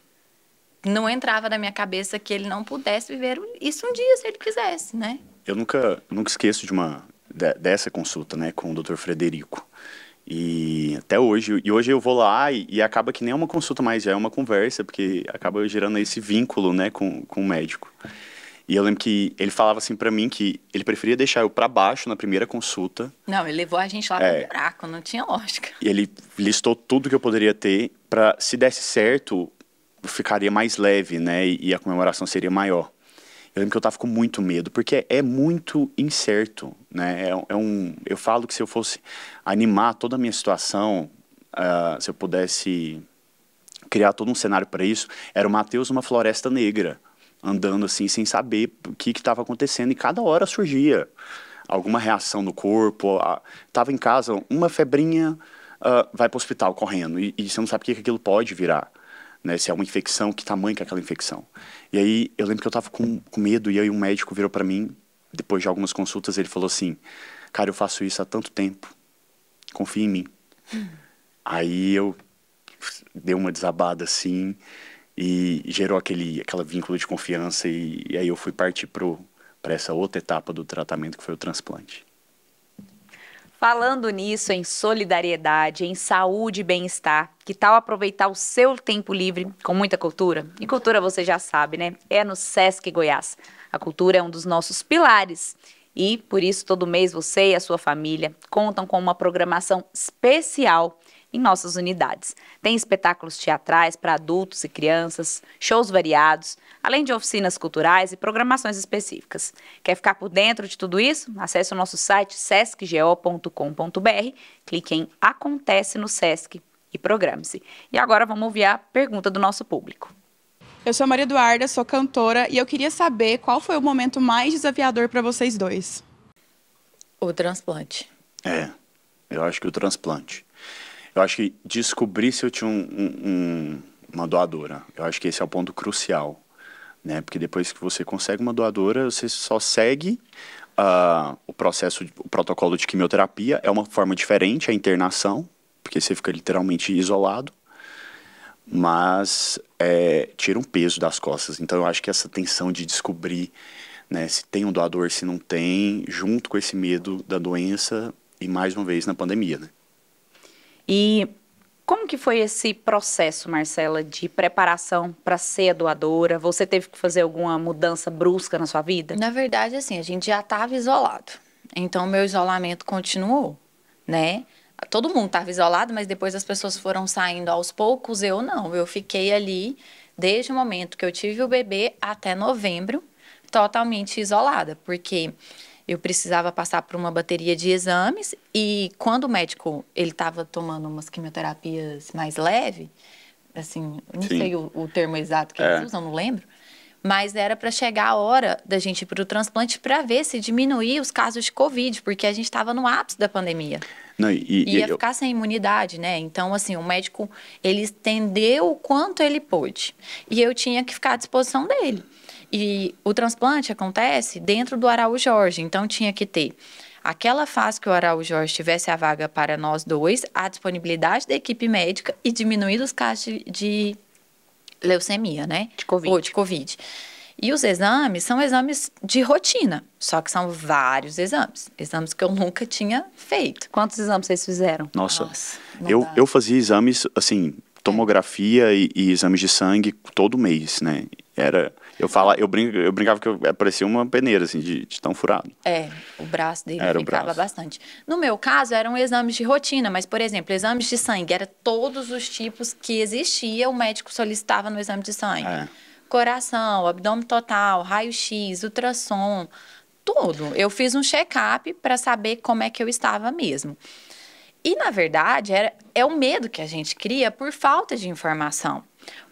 não entrava na minha cabeça que ele não pudesse viver isso um dia, se ele quisesse, né? Eu nunca, nunca esqueço de uma, de, dessa consulta, né, com o Dr. Frederico. E até hoje, e hoje eu vou lá e, e, acaba que nem é uma consulta mais, já é uma conversa, porque acaba gerando esse vínculo, né, com, com o médico. E eu lembro que ele falava assim para mim que ele preferia deixar eu para baixo na primeira consulta. Não, ele levou a gente lá é, no buraco, não tinha lógica. E ele listou tudo que eu poderia ter para se desse certo, eu ficaria mais leve, né? E, e, a comemoração seria maior. Eu lembro que eu tava com muito medo, porque é, é muito incerto, né? É, é, um, eu falo que se eu fosse animar toda a minha situação, uh, se eu pudesse criar todo um cenário para isso, era o Mateus numa floresta negra andando assim, sem saber o que estava acontecendo, e cada hora surgia alguma reação no corpo. estava em casa, uma febrinha, uh, vai para o hospital correndo, e, e, você não sabe o que, que aquilo pode virar. Né, se é uma infecção, que tamanho que é aquela infecção. E aí eu lembro que eu estava com, com medo, e aí um médico virou para mim, depois de algumas consultas, ele falou assim: Cara, eu faço isso há tanto tempo, confia em mim. Hum. Aí eu dei uma desabada assim, e gerou aquele aquela vínculo de confiança e, e aí eu fui partir para essa outra etapa do tratamento que foi o transplante. Falando nisso, em solidariedade, em saúde e bem-estar, que tal aproveitar o seu tempo livre com muita cultura? E cultura você já sabe, né? É no SESC Goiás. A cultura é um dos nossos pilares. E por isso, todo mês você e a sua família contam com uma programação especial em nossas unidades. Tem espetáculos teatrais para adultos e crianças, shows variados, além de oficinas culturais e programações específicas. Quer ficar por dentro de tudo isso? Acesse o nosso site sescgo.com.br, clique em Acontece no Sesc e programe-se. E agora vamos ouvir a pergunta do nosso público. Eu sou a Maria Eduarda, sou cantora e eu queria saber qual foi o momento mais desafiador para vocês dois. O transplante. É, eu acho que o transplante. Eu acho que descobrir se eu tinha um, um, uma doadora. Eu acho que esse é o ponto crucial. Né? Porque depois que você consegue uma doadora, você só segue uh, o processo, o protocolo de quimioterapia. É uma forma diferente, a internação, porque você fica literalmente isolado. Mas é, tira um peso das costas. Então eu acho que essa tensão de descobrir né, se tem um doador, se não tem, junto com esse medo da doença e mais uma vez na pandemia. Né? E como que foi esse processo, Marcela, de preparação para ser doadora? Você teve que fazer alguma mudança brusca na sua vida? Na verdade, assim, a gente já estava isolado. Então, meu isolamento continuou, né? Todo mundo estava isolado, mas depois as pessoas foram saindo aos poucos. Eu não, eu fiquei ali desde o momento que eu tive o bebê até novembro, totalmente isolada, porque eu precisava passar por uma bateria de exames e quando o médico ele estava tomando umas quimioterapias mais leve, assim, não Sim. sei o, o, termo exato que é. eles usam, não lembro, mas era para chegar a hora da gente ir para o transplante para ver se diminuir os casos de covid, porque a gente estava no ápice da pandemia. Não, e, e ia eu... ficar sem imunidade, né? Então, assim, o médico, ele estendeu o quanto ele pôde. E eu tinha que ficar à disposição dele. E o transplante acontece dentro do Araújo Jorge, então tinha que ter aquela fase que o Araújo Jorge tivesse a vaga para nós dois, a disponibilidade da equipe médica e diminuir os casos de, leucemia, né? De COVID. Ou de COVID. E os exames são exames de rotina, só que são vários exames. Exames que eu nunca tinha feito. Quantos exames vocês fizeram? Nossa, Nossa eu, eu fazia exames, assim, tomografia é. e, e exames de sangue todo mês, né? Era eu, fala, eu, brinco, eu brincava que eu é, parecia uma peneira, assim, de, de tão furado. É, o braço dele era ficava braço. bastante. No meu caso, eram exames de rotina, mas, por exemplo, exames de sangue, era todos os tipos que existia, o médico solicitava no exame de sangue. É. Coração, abdômen total, raio-x, ultrassom, tudo. Eu fiz um check-up para saber como é que eu estava mesmo. E, na verdade, era, é o medo que a gente cria por falta de informação.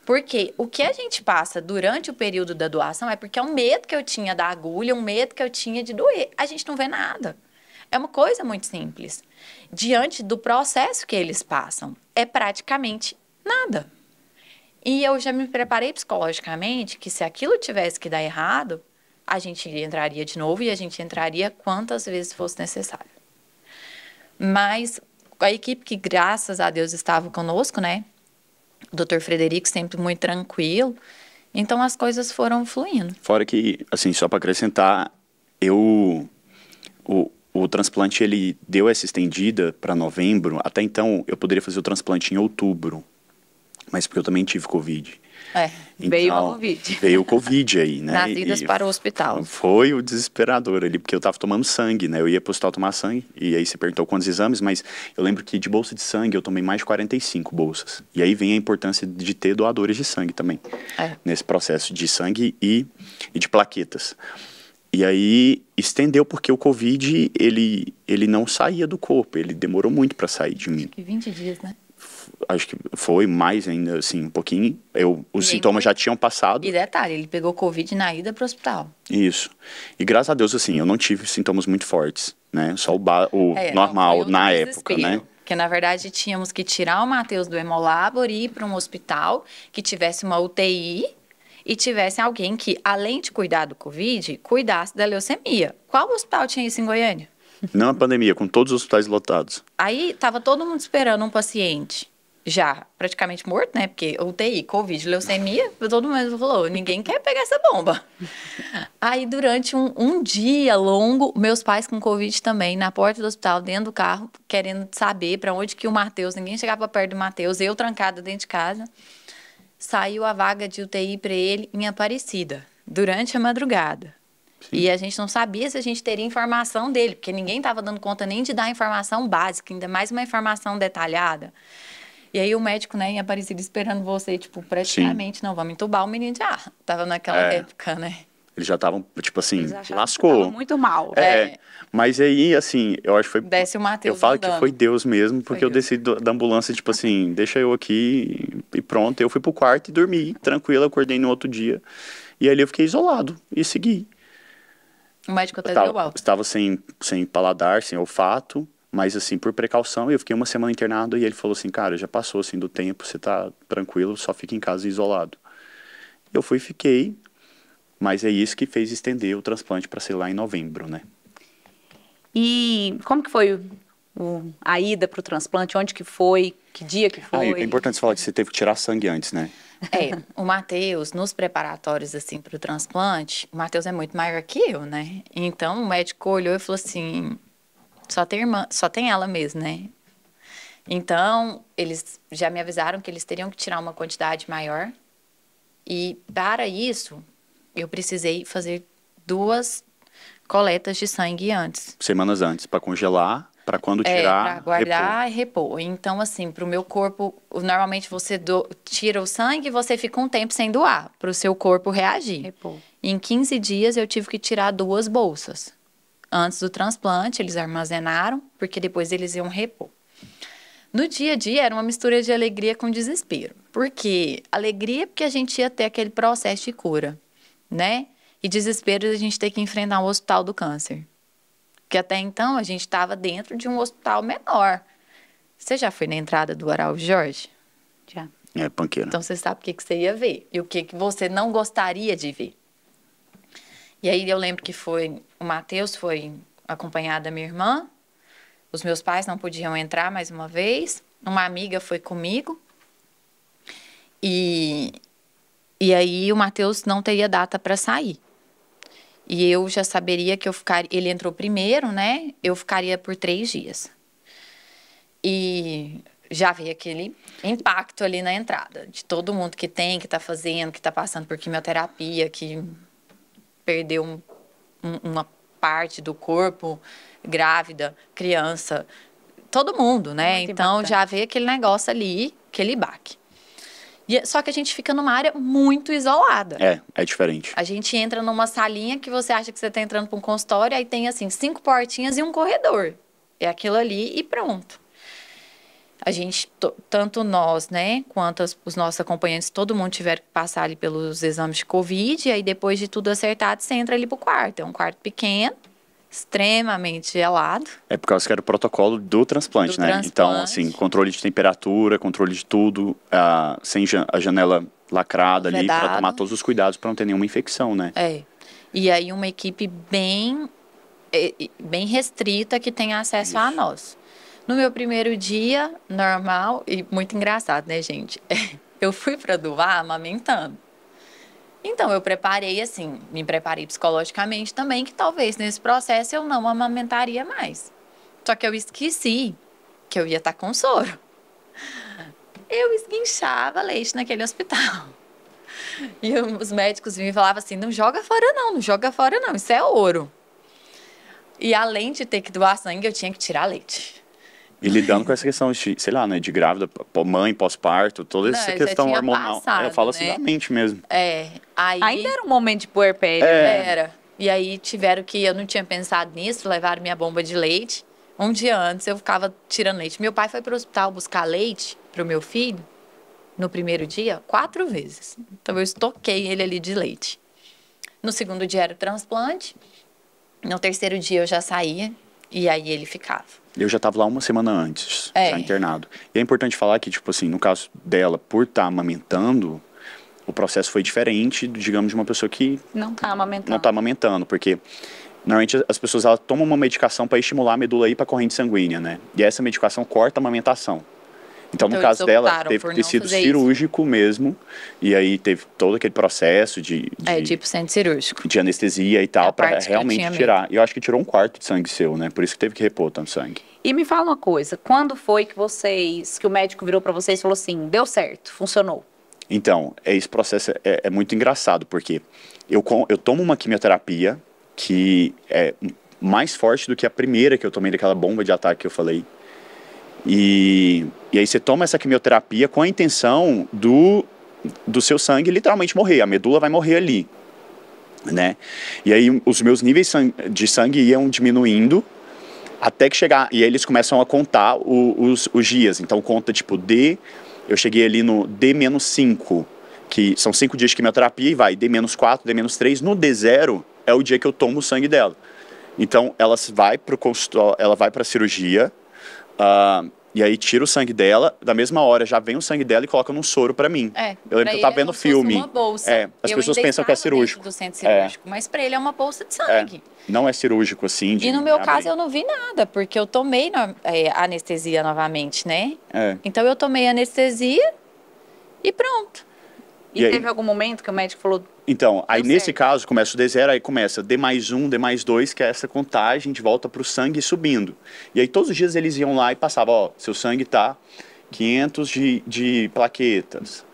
Porque o que a gente passa durante o período da doação é porque é um medo que eu tinha da agulha, um medo que eu tinha de doer. A gente não vê nada. É uma coisa muito simples. Diante do processo que eles passam, é praticamente nada. E eu já me preparei psicologicamente que se aquilo tivesse que dar errado, a gente entraria de novo e a gente entraria quantas vezes fosse necessário. Mas a equipe que, graças a Deus, estava conosco, né? o doutor Frederico sempre muito tranquilo. Então as coisas foram fluindo. Fora que, assim, só para acrescentar, eu o, o transplante ele deu essa estendida para novembro. Até então eu poderia fazer o transplante em outubro, mas porque eu também tive covid. É, então, veio a Covid. Veio o Covid aí, né? Nascidas para o hospital. Foi o desesperador ali, porque eu estava tomando sangue, né? Eu ia para o hospital tomar sangue, e aí você perguntou quantos exames, mas eu lembro que de bolsa de sangue eu tomei mais de 45 bolsas. E aí vem a importância de ter doadores de sangue também, é. nesse processo de sangue e, e de plaquetas. E aí estendeu porque o Covid ele, ele não saía do corpo, ele demorou muito para sair de mim. Acho que 20 dias, né? acho que foi mais ainda, assim, um pouquinho. Eu, os e sintomas ele... já tinham passado. E detalhe, ele pegou Covid na ida para o hospital. Isso. E graças a Deus, assim, eu não tive sintomas muito fortes, né? Só o, ba... o é, normal não, na época, né? Porque, na verdade, tínhamos que tirar o Matheus do Hemolabor e ir para um hospital que tivesse uma UTI e tivesse alguém que, além de cuidar do Covid, cuidasse da leucemia. Qual hospital tinha isso em Goiânia? Não a pandemia, com todos os hospitais lotados. Aí estava todo mundo esperando um paciente já praticamente morto, né? Porque UTI, Covid, leucemia, todo mundo falou, ninguém quer pegar essa bomba. Aí, durante um, um dia longo, meus pais com Covid também, na porta do hospital, dentro do carro, querendo saber para onde que o Matheus, ninguém chegava perto do Matheus, eu trancada dentro de casa. Saiu a vaga de UTI para ele em Aparecida, durante a madrugada. Sim. E a gente não sabia se a gente teria informação dele, porque ninguém estava dando conta nem de dar informação básica, ainda mais uma informação detalhada. E aí o médico, né, em Aparecida esperando você, tipo, praticamente, Sim. não, vamos entubar o menino de ar ah, tava naquela é. época, né? Eles já estavam, tipo assim, lascou. muito mal. É, é, Mas aí, assim, eu acho que foi. Desce o Matheus. Eu falo andando. que foi Deus mesmo, porque foi eu desci Deus. da ambulância, tipo assim, deixa eu aqui e pronto. Eu fui pro quarto e dormi, tranquilo, acordei no outro dia. E ali eu fiquei isolado e segui. O médico até eu tava, deu alta. Estava sem, sem paladar, sem olfato. Mas, assim, por precaução, eu fiquei uma semana internado e ele falou assim, cara, já passou, assim, do tempo, você tá tranquilo, só fica em casa isolado. Eu fui fiquei, mas é isso que fez estender o transplante para ser lá em novembro, né? E como que foi o, a ida para o transplante? Onde que foi? Que dia que foi? Ah, é importante você falar que você teve que tirar sangue antes, né? É, o Matheus, nos preparatórios, assim, para o transplante, o Matheus é muito maior que eu, né? Então, o médico olhou e falou assim, só tem irmã, só tem ela mesmo, né? Então, eles já me avisaram que eles teriam que tirar uma quantidade maior. E para isso, eu precisei fazer duas coletas de sangue antes. Semanas antes, para congelar, para quando é, tirar. É, para guardar repor. e repor. Então, assim, para o meu corpo, normalmente você do, tira o sangue e você fica um tempo sem doar, para o seu corpo reagir. Repor. Em 15 dias, eu tive que tirar duas bolsas antes do transplante, eles armazenaram, porque depois eles iam repor. No dia a dia era uma mistura de alegria com desespero. Porque alegria porque a gente ia ter aquele processo de cura, né? E desespero a gente ter que enfrentar um hospital do câncer. Porque até então a gente estava dentro de um hospital menor. Você já foi na entrada do Araújo Jorge? Já. É, panqueira. Então você sabe o que, que você ia ver e o que, que você não gostaria de ver. E aí eu lembro que foi o Matheus foi acompanhado da minha irmã. Os meus pais não podiam entrar mais uma vez. Uma amiga foi comigo. E, e aí o Matheus não teria data para sair. E eu já saberia que eu ficaria. Ele entrou primeiro, né? Eu ficaria por três dias. E já vi aquele impacto ali na entrada, de todo mundo que tem, que está fazendo, que está passando por quimioterapia, que perdeu um uma parte do corpo grávida, criança, todo mundo, né? Muito então já vê aquele negócio ali, aquele baque. E, é, só que a gente fica numa área muito isolada. É, é diferente. A gente entra numa salinha que você acha que você está entrando para um consultório, aí tem assim, cinco portinhas e um corredor. É aquilo ali e pronto a gente, tanto nós, né, quanto as, os nossos acompanhantes, todo mundo tiveram que passar ali pelos exames de Covid, e aí depois de tudo acertado, você entra ali pro quarto. É um quarto pequeno, extremamente gelado. É por causa que era o protocolo do transplante, do né? Então, transplante. Então, assim, controle de temperatura, controle de tudo, a, sem jan a janela lacrada Vedado. ali, para tomar todos os cuidados para não ter nenhuma infecção, né? É. E aí uma equipe bem bem restrita que tem acesso Isso. a nós. No meu primeiro dia, normal e muito engraçado, né, gente? Eu fui para doar amamentando. Então, eu preparei assim, me preparei psicologicamente também, que talvez nesse processo eu não amamentaria mais. Só que eu esqueci que eu ia estar tá com soro. Eu esguinchava leite naquele hospital. E os médicos me falavam assim: não joga fora, não, não joga fora, não, isso é ouro. E além de ter que doar sangue, eu tinha que tirar leite. E lidando com essa questão, sei lá, né, de grávida, mãe, pós-parto, toda essa não, questão hormonal. É, passado, eu falo assim né? assim da mente mesmo. É. Aí... Ainda era um momento de puerpério, é. Né? era. E aí tiveram que, eu não tinha pensado nisso, levaram minha bomba de leite. Um dia antes eu ficava tirando leite. Meu pai foi para o hospital buscar leite para o meu filho no primeiro dia quatro vezes. Então eu estoquei ele ali de leite. No segundo dia era o transplante. No terceiro dia eu já saía e aí ele ficava. Eu já estava lá uma semana antes, é. já internado. E é importante falar que, tipo assim, no caso dela, por estar tá amamentando, o processo foi diferente, digamos, de uma pessoa que não está amamentando. Não está amamentando, porque normalmente as pessoas elas tomam uma medicação para estimular a medula para a corrente sanguínea, né? E essa medicação corta a amamentação. Então, então no então, caso dela, teve que ter sido cirúrgico isso. mesmo. E aí teve todo aquele processo de. É, de é, tipo centro cirúrgico. De anestesia e tal, é para realmente tirar. E eu acho que tirou um quarto de sangue seu, né? Por isso que teve que repor tanto sangue. E me fala uma coisa: quando foi que vocês. que o médico virou para vocês e falou assim: deu certo, funcionou? Então, é esse processo é, é muito engraçado, porque eu, eu tomo uma quimioterapia que é mais forte do que a primeira que eu tomei daquela bomba de ataque que eu falei e, e aí você toma essa quimioterapia com a intenção do, do seu sangue literalmente morrer, a medula vai morrer ali. Né? E aí os meus níveis de sangue iam diminuindo até que chegar. E aí eles começam a contar o, os, os dias. Então conta tipo D, eu cheguei ali no D menos 5, que são cinco dias de quimioterapia e vai D menos 4, D menos 3. No D0 é o dia que eu tomo o sangue dela. Então ela vai para ela vai para cirurgia. Uh, e aí tira o sangue dela, da mesma hora já vem o sangue dela e coloca num soro para mim. É, eu lembro que eu tava é vendo filme. Uma bolsa. É, as eu pessoas pensam que é cirúrgico. Do centro é. cirúrgico é. Mas para ele é uma bolsa de sangue. É. Não é cirúrgico assim. De, e no meu abrir. caso eu não vi nada, porque eu tomei é, anestesia novamente, né? É. Então eu tomei anestesia e pronto. E, e teve aí... algum momento que o médico falou. Então, aí nesse caso começa o D0, aí começa D mais um, D mais dois, que é essa contagem de volta para o sangue subindo. E aí todos os dias eles iam lá e passavam, ó, seu sangue tá 500 de, de plaquetas,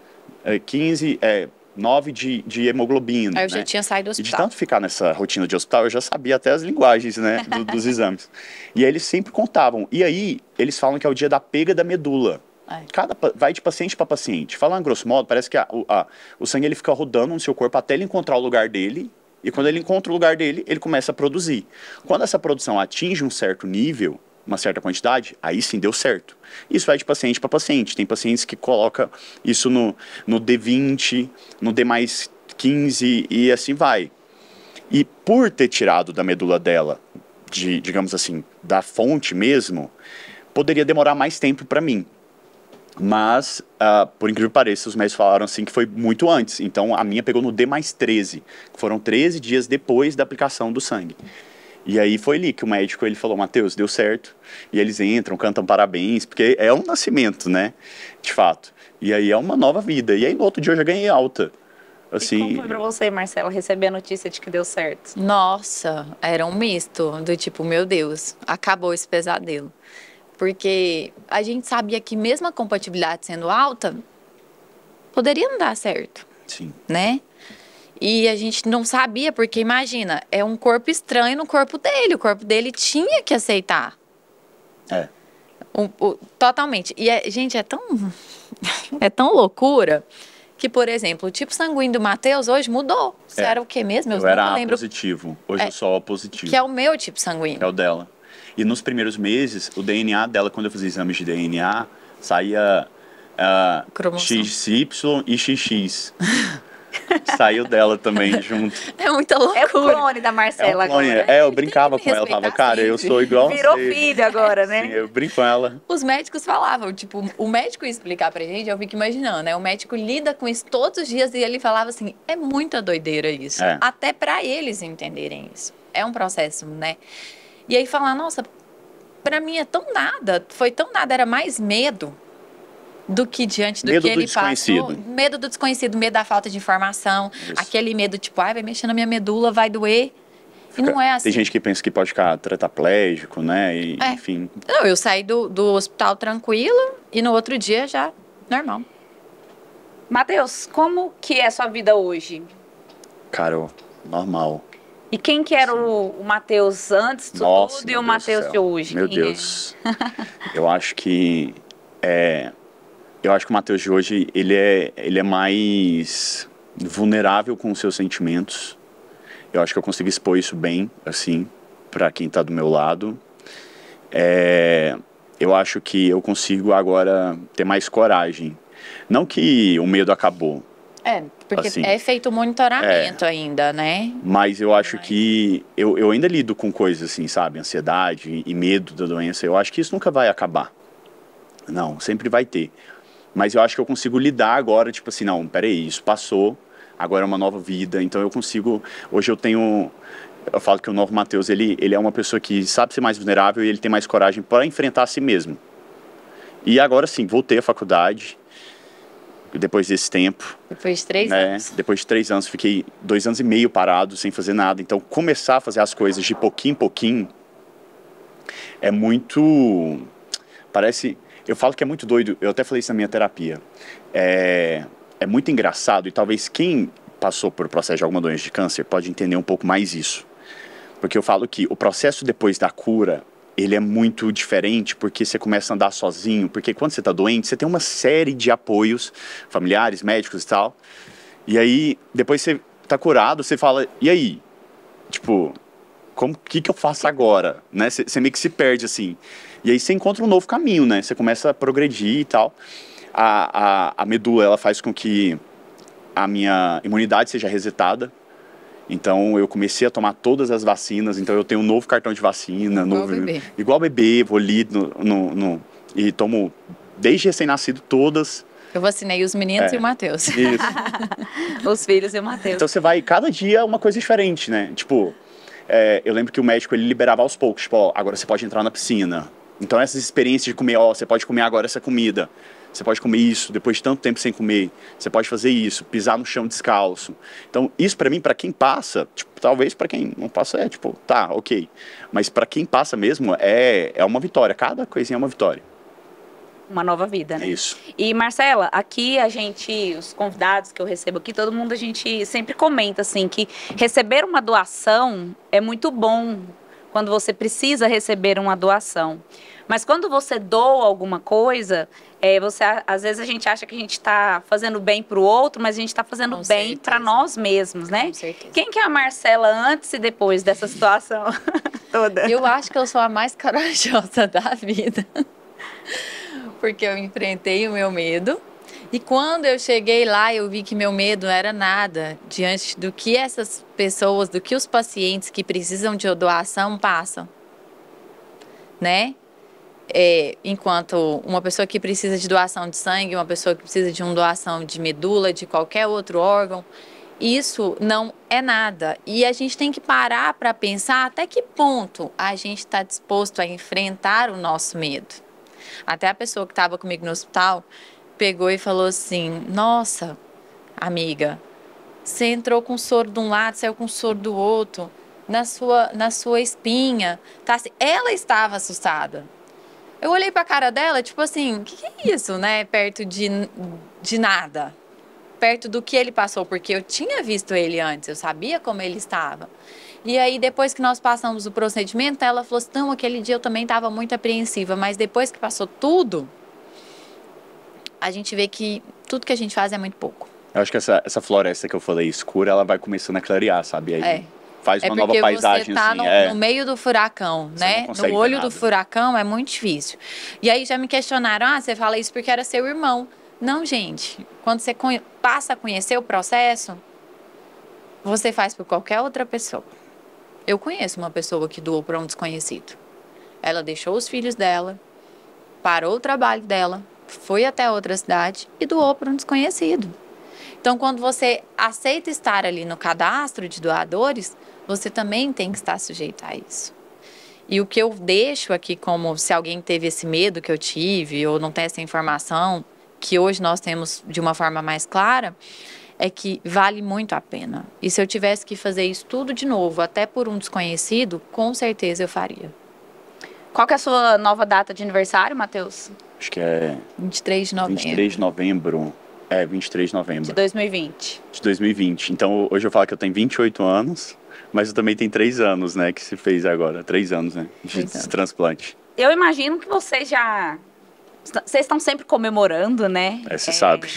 15, é, 9 é, de, de hemoglobina. Aí eu né? já tinha saído do hospital. E de tanto ficar nessa rotina de hospital, eu já sabia até as linguagens, né, do, dos exames. E aí eles sempre contavam. E aí eles falam que é o dia da pega da medula. É. Cada, vai de paciente para paciente. falar em grosso modo, parece que a, a, o sangue ele fica rodando no seu corpo até ele encontrar o lugar dele. E quando ele encontra o lugar dele, ele começa a produzir. Quando essa produção atinge um certo nível, uma certa quantidade, aí sim deu certo. Isso vai de paciente para paciente. Tem pacientes que coloca isso no, no D20, no D mais 15 e assim vai. E por ter tirado da medula dela, de, digamos assim, da fonte mesmo, poderia demorar mais tempo para mim. Mas, uh, por incrível que pareça, os médicos falaram assim que foi muito antes. Então, a minha pegou no D mais 13, foram 13 dias depois da aplicação do sangue. E aí foi ali que o médico ele falou, Mateus, deu certo. E eles entram, cantam parabéns, porque é um nascimento, né? De fato. E aí é uma nova vida. E aí no outro dia eu já ganhei alta. Assim, e como foi pra você, Marcela, receber a notícia de que deu certo? Nossa, era um misto do tipo, meu Deus, acabou esse pesadelo. Porque a gente sabia que mesmo a compatibilidade sendo alta, poderia não dar certo. Sim. Né? E a gente não sabia, porque imagina, é um corpo estranho no corpo dele. O corpo dele tinha que aceitar. É. O, o, totalmente. E, é, gente, é tão. é tão loucura que, por exemplo, o tipo sanguíneo do Matheus hoje mudou. Você é. era o que mesmo? Eu, eu era A lembro. positivo. Hoje é, eu sou O positivo. Que é o meu tipo sanguíneo. é o dela. E nos primeiros meses, o DNA dela, quando eu fazia exames de DNA, saía uh, ah, XY e XX. Saiu dela também junto. É muita loucura. É o clone da Marcela é clone. agora. Né? É, eu brincava com ela, falava, cara, eu sou igual Virou você. filho agora, né? Sim, eu brinco com ela. Os médicos falavam, tipo, o médico ia explicar pra gente, eu fico imaginando, né? O médico lida com isso todos os dias e ele falava assim, é muita doideira isso. É. Até pra eles entenderem isso. É um processo, né? E aí falar, nossa, para mim é tão nada, foi tão nada, era mais medo do que diante do medo que do ele passou. Medo do desconhecido, medo da falta de informação, Isso. aquele medo tipo, ai, vai mexer na minha medula, vai doer. e não é assim. Tem gente que pensa que pode ficar tetraplégico, né? E, é. Enfim. Não, eu saí do, do hospital tranquilo e no outro dia já normal. Matheus, como que é sua vida hoje? Cara, normal. E quem que era o, o Matheus antes de Nossa, tudo e o Matheus de hoje? Meu quem é? Deus. É? eu acho que é, eu acho que o Matheus de hoje ele é, ele é mais vulnerável com os seus sentimentos. Eu acho que eu consigo expor isso bem, assim, para quem está do meu lado. É, eu acho que eu consigo agora ter mais coragem. Não que o medo acabou, é, porque assim. é feito monitoramento é. ainda, né? Mas eu acho Mas... que eu, eu ainda lido com coisas assim, sabe? Ansiedade e medo da doença. Eu acho que isso nunca vai acabar. Não, sempre vai ter. Mas eu acho que eu consigo lidar agora, tipo assim, não, peraí, isso passou, agora é uma nova vida. Então eu consigo. Hoje eu tenho. Eu falo que o novo Mateus ele, ele é uma pessoa que sabe ser mais vulnerável e ele tem mais coragem para enfrentar a si mesmo. E agora sim, voltei à faculdade, depois desse tempo. Depois de três né? anos? Depois de três anos, fiquei dois anos e meio parado, sem fazer nada. Então, começar a fazer as coisas de pouquinho em pouquinho é muito. Parece. Eu falo que é muito doido, eu até falei isso na minha terapia. É, é muito engraçado e talvez quem passou por processo de alguma doença de câncer pode entender um pouco mais isso. Porque eu falo que o processo depois da cura ele é muito diferente porque você começa a andar sozinho, porque quando você está doente, você tem uma série de apoios familiares, médicos e tal. E aí, depois você está curado, você fala, e aí? Tipo, como que, que eu faço agora? Né? Você, você meio que se perde assim. E aí você encontra um novo caminho, né? Você começa a progredir e tal. A, a, a medula, ela faz com que a minha imunidade seja resetada. Então eu comecei a tomar todas as vacinas, então eu tenho um novo cartão de vacina, igual novo, bebê. Igual bebê, vou ali no, no, no e tomo desde recém-nascido todas. Eu vacinei os meninos é, e o Matheus. os filhos e o Matheus. Então você vai cada dia é uma coisa diferente, né? Tipo, é, eu lembro que o médico ele liberava aos poucos, tipo, ó, agora você pode entrar na piscina. Então essas experiências de comer, ó, você pode comer agora essa comida. Você pode comer isso depois de tanto tempo sem comer. Você pode fazer isso, pisar no chão descalço. Então, isso para mim, para quem passa, tipo, talvez para quem não passa é tipo, tá, OK. Mas para quem passa mesmo é é uma vitória. Cada coisinha é uma vitória uma nova vida, né? Isso. E Marcela, aqui a gente, os convidados que eu recebo aqui, todo mundo a gente sempre comenta assim que receber uma doação é muito bom quando você precisa receber uma doação. Mas quando você doa alguma coisa, é, você às vezes a gente acha que a gente está fazendo bem para o outro, mas a gente está fazendo Com bem para nós mesmos, né? Com certeza. Quem que é a Marcela antes e depois dessa situação toda? Eu acho que eu sou a mais corajosa da vida, porque eu enfrentei o meu medo. E quando eu cheguei lá, eu vi que meu medo era nada diante do que essas pessoas, do que os pacientes que precisam de doação passam, né? é, enquanto uma pessoa que precisa de doação de sangue, uma pessoa que precisa de uma doação de medula, de qualquer outro órgão, isso não é nada. E a gente tem que parar para pensar até que ponto a gente está disposto a enfrentar o nosso medo. Até a pessoa que estava comigo no hospital pegou e falou assim: Nossa, amiga, você entrou com soro de um lado, saiu com soro do outro, na sua, na sua espinha. Tá? Assim. Ela estava assustada. Eu olhei pra cara dela, tipo assim, o que, que é isso, né? Perto de, de nada. Perto do que ele passou, porque eu tinha visto ele antes, eu sabia como ele estava. E aí, depois que nós passamos o procedimento, ela falou assim: não, aquele dia eu também estava muito apreensiva, mas depois que passou tudo, a gente vê que tudo que a gente faz é muito pouco. Eu acho que essa, essa floresta que eu falei escura, ela vai começando a clarear, sabe? Aí... É faz é uma nova paisagem. Você tá assim, no, é... no meio do furacão, você né? No olho do furacão é muito difícil. E aí já me questionaram: ah, você fala isso porque era seu irmão. Não, gente. Quando você passa a conhecer o processo, você faz por qualquer outra pessoa. Eu conheço uma pessoa que doou para um desconhecido. Ela deixou os filhos dela, parou o trabalho dela, foi até outra cidade e doou para um desconhecido. Então, quando você aceita estar ali no cadastro de doadores, você também tem que estar sujeito a isso. E o que eu deixo aqui, como se alguém teve esse medo que eu tive, ou não tem essa informação, que hoje nós temos de uma forma mais clara, é que vale muito a pena. E se eu tivesse que fazer isso tudo de novo, até por um desconhecido, com certeza eu faria. Qual que é a sua nova data de aniversário, Matheus? Acho que é. 23 de novembro. 23 de novembro. É, 23 de novembro. De 2020. De 2020. Então hoje eu falo que eu tenho 28 anos, mas eu também tenho 3 anos, né? Que se fez agora. 3 anos, né? De então. transplante. Eu imagino que vocês já. Vocês estão sempre comemorando, né? É, você é... sabe.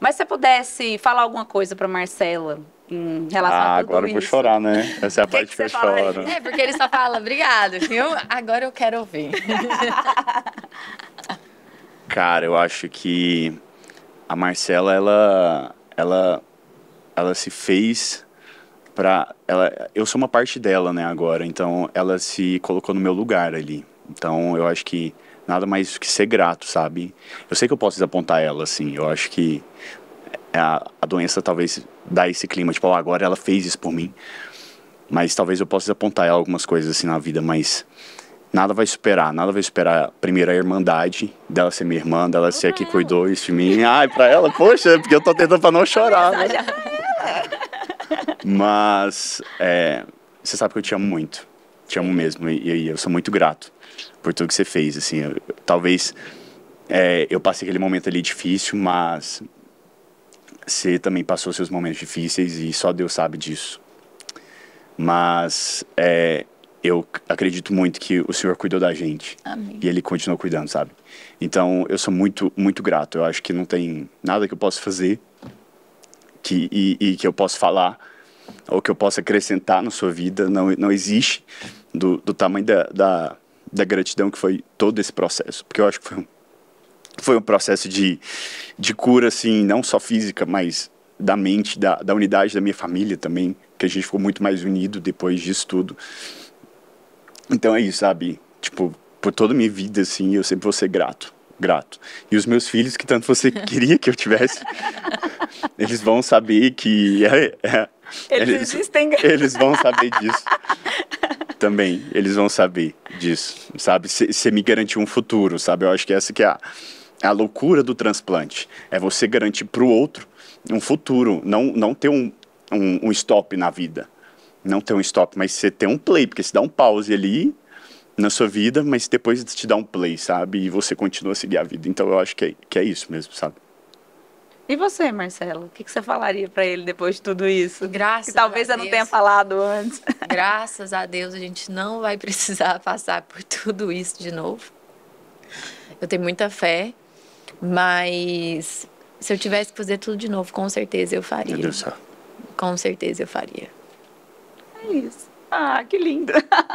Mas se você pudesse falar alguma coisa para Marcela em relação ah, a tudo agora eu vou chorar, né? Essa é a que parte que, que eu choro. É, porque ele só fala, obrigado, viu? Agora eu quero ouvir. Cara, eu acho que a Marcela ela ela ela se fez para ela eu sou uma parte dela né agora então ela se colocou no meu lugar ali então eu acho que nada mais que ser grato sabe eu sei que eu posso desapontar ela assim eu acho que a, a doença talvez dá esse clima tipo oh, agora ela fez isso por mim mas talvez eu possa desapontar ela algumas coisas assim na vida mas nada vai superar, nada vai superar primeiro a irmandade dela ser minha irmã, dela ser a que cuidou isso de mim. Ai, pra ela, poxa, porque eu tô tentando pra não chorar. Né? Mas é, você sabe que eu te amo muito. Te amo mesmo. E, e, eu sou muito grato por tudo que você fez. Assim, eu, talvez é, eu passei aquele momento ali difícil, mas você também passou seus momentos difíceis e só Deus sabe disso. Mas é, eu acredito muito que o Senhor cuidou da gente. Amém. E Ele continua cuidando, sabe? Então, eu sou muito, muito grato. Eu acho que não tem nada que eu possa fazer que, e, e que eu possa falar ou que eu possa acrescentar na sua vida. Não, não existe do, do tamanho da, da, da gratidão que foi todo esse processo. Porque eu acho que foi um, foi um processo de, de cura, assim, não só física, mas da mente, da, da unidade da minha família também, que a gente ficou muito mais unido depois disso tudo. Então é isso, sabe? Tipo, por toda a minha vida, assim, eu sempre vou ser grato. Grato. E os meus filhos, que tanto você queria que eu tivesse, eles vão saber que. É, é, eles, eles existem. Eles vão saber disso. Também, eles vão saber disso, sabe? Você me garantiu um futuro, sabe? Eu acho que essa que é a, é a loucura do transplante. É você garantir para o outro um futuro, não, não ter um, um, um stop na vida não ter um stop, mas você ter um play, porque se dá um pause ali na sua vida, mas depois te dá um play, sabe? E você continua a seguir a vida. Então eu acho que é, que é isso mesmo, sabe? E você, Marcelo? O que, que você falaria para ele depois de tudo isso? Graças que talvez eu não tenha falado antes. Graças a Deus a gente não vai precisar passar por tudo isso de novo. Eu tenho muita fé, mas se eu tivesse que fazer tudo de novo, com certeza eu faria. Meu Deus Com certeza eu faria. nice. Ah, que lindo!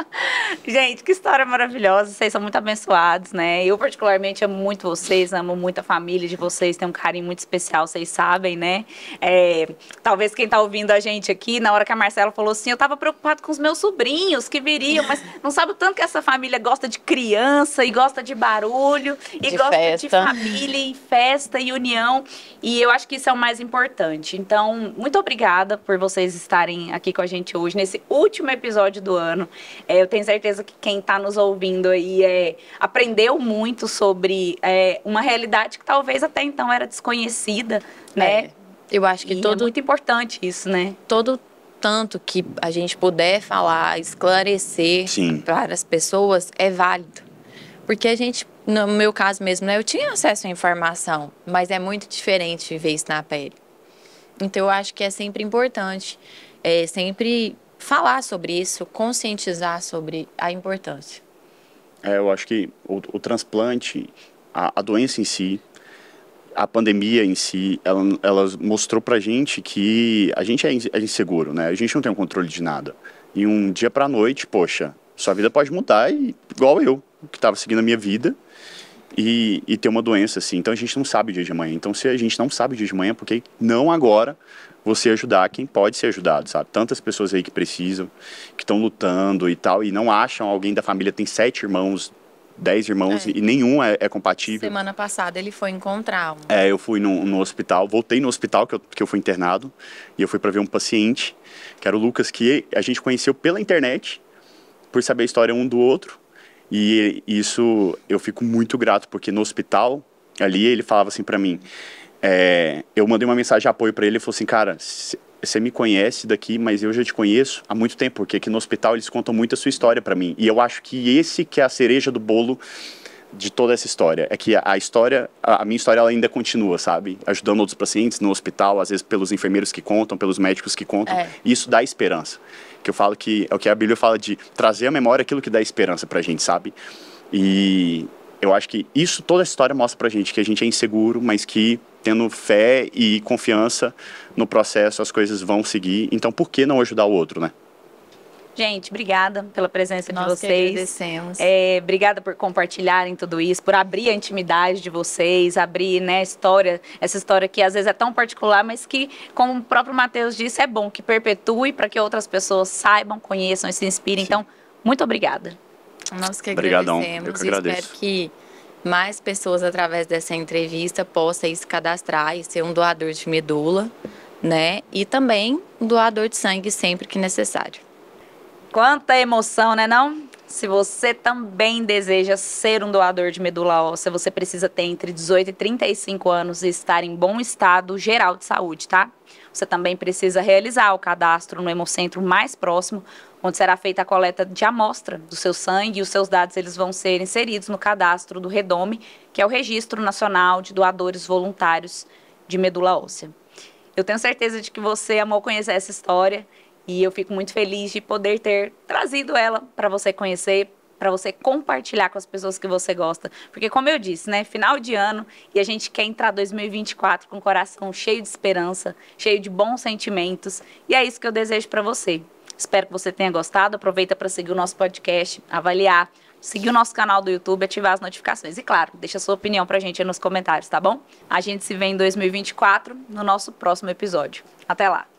Gente, que história maravilhosa. Vocês são muito abençoados, né? Eu, particularmente, amo muito vocês, amo muito a família de vocês, tem um carinho muito especial, vocês sabem, né? É, talvez quem tá ouvindo a gente aqui, na hora que a Marcela falou assim, eu tava preocupado com os meus sobrinhos que viriam, mas não sabe o tanto que essa família gosta de criança e gosta de barulho e de gosta festa. de família e festa e união. E eu acho que isso é o mais importante. Então, muito obrigada por vocês estarem aqui com a gente hoje, nesse último episódio episódio do ano. É, eu tenho certeza que quem está nos ouvindo aí é, aprendeu muito sobre é, uma realidade que talvez até então era desconhecida, né? É, eu acho que e é todo é muito importante isso, né? Todo tanto que a gente puder falar, esclarecer Sim. para as pessoas é válido. Porque a gente, no meu caso mesmo, né, eu tinha acesso à informação, mas é muito diferente viver isso na pele. Então eu acho que é sempre importante, é sempre falar sobre isso, conscientizar sobre a importância. É, eu acho que o, o transplante, a, a, doença em si, a pandemia em si, ela, ela mostrou pra gente que a gente é, é inseguro, né? A gente não tem o um controle de nada. E um dia pra noite, poxa, sua vida pode mudar e, igual eu, que estava seguindo a minha vida e, e ter uma doença assim. Então a gente não sabe o dia de amanhã. Então se a gente não sabe o dia de amanhã, por que não agora você ajudar quem pode ser ajudado, sabe? Tantas pessoas aí que precisam, que estão lutando e tal, e não acham alguém da família, tem sete irmãos, dez irmãos, é. e nenhum é, é, compatível. Semana passada ele foi encontrar um. É, eu fui no, no, hospital, voltei no hospital que eu, que eu fui internado, e eu fui para ver um paciente, que era o Lucas, que a gente conheceu pela internet, por saber a história um do outro, e isso eu fico muito grato, porque no hospital, ali ele falava assim para mim é, eu mandei uma mensagem de apoio para ele e falou assim, cara, você me conhece daqui, mas eu já te conheço há muito tempo, porque aqui no hospital eles contam muito a sua história para mim. E eu acho que esse que é a cereja do bolo de toda essa história. É que a história, a minha história ela ainda continua, sabe? Ajudando outros pacientes no hospital, às vezes pelos enfermeiros que contam, pelos médicos que contam. É. Isso dá esperança. Que eu falo que é o que a Bíblia fala de trazer à memória aquilo que dá esperança pra gente, sabe? E eu acho que isso toda a história mostra pra gente que a gente é inseguro, mas que tendo fé e confiança no processo, as coisas vão seguir. Então, por que não ajudar o outro, né? Gente, obrigada pela presença Nós de vocês. nós agradecemos. É, obrigada por compartilharem tudo isso, por abrir a intimidade de vocês, abrir né, a história, essa história que às vezes é tão particular, mas que, como o próprio Matheus disse, é bom que perpetue para que outras pessoas saibam, conheçam e se inspirem. Sim. Então, muito obrigada. Nós que agradecemos. Obrigadão. Eu que agradeço. Espero que mais pessoas através dessa entrevista possam se cadastrar e ser um doador de medula, né? E também um doador de sangue sempre que necessário. Quanta emoção, né não? Se você também deseja ser um doador de medula óssea, você precisa ter entre 18 e 35 anos e estar em bom estado geral de saúde, tá? Você também precisa realizar o cadastro no hemocentro mais próximo onde será feita a coleta de amostra do seu sangue e os seus dados eles vão ser inseridos no cadastro do Redome, que é o Registro Nacional de Doadores Voluntários de Medula Óssea. Eu tenho certeza de que você amou conhecer essa história e eu fico muito feliz de poder ter trazido ela para você conhecer, para você compartilhar com as pessoas que você gosta. Porque como eu disse, né, final de ano e a gente quer entrar 2024 com o coração cheio de esperança, cheio de bons sentimentos, e é isso que eu desejo para você. Espero que você tenha gostado. Aproveita para seguir o nosso podcast, avaliar, seguir o nosso canal do YouTube, ativar as notificações. E claro, deixa a sua opinião para a gente aí nos comentários, tá bom? A gente se vê em 2024 no nosso próximo episódio. Até lá!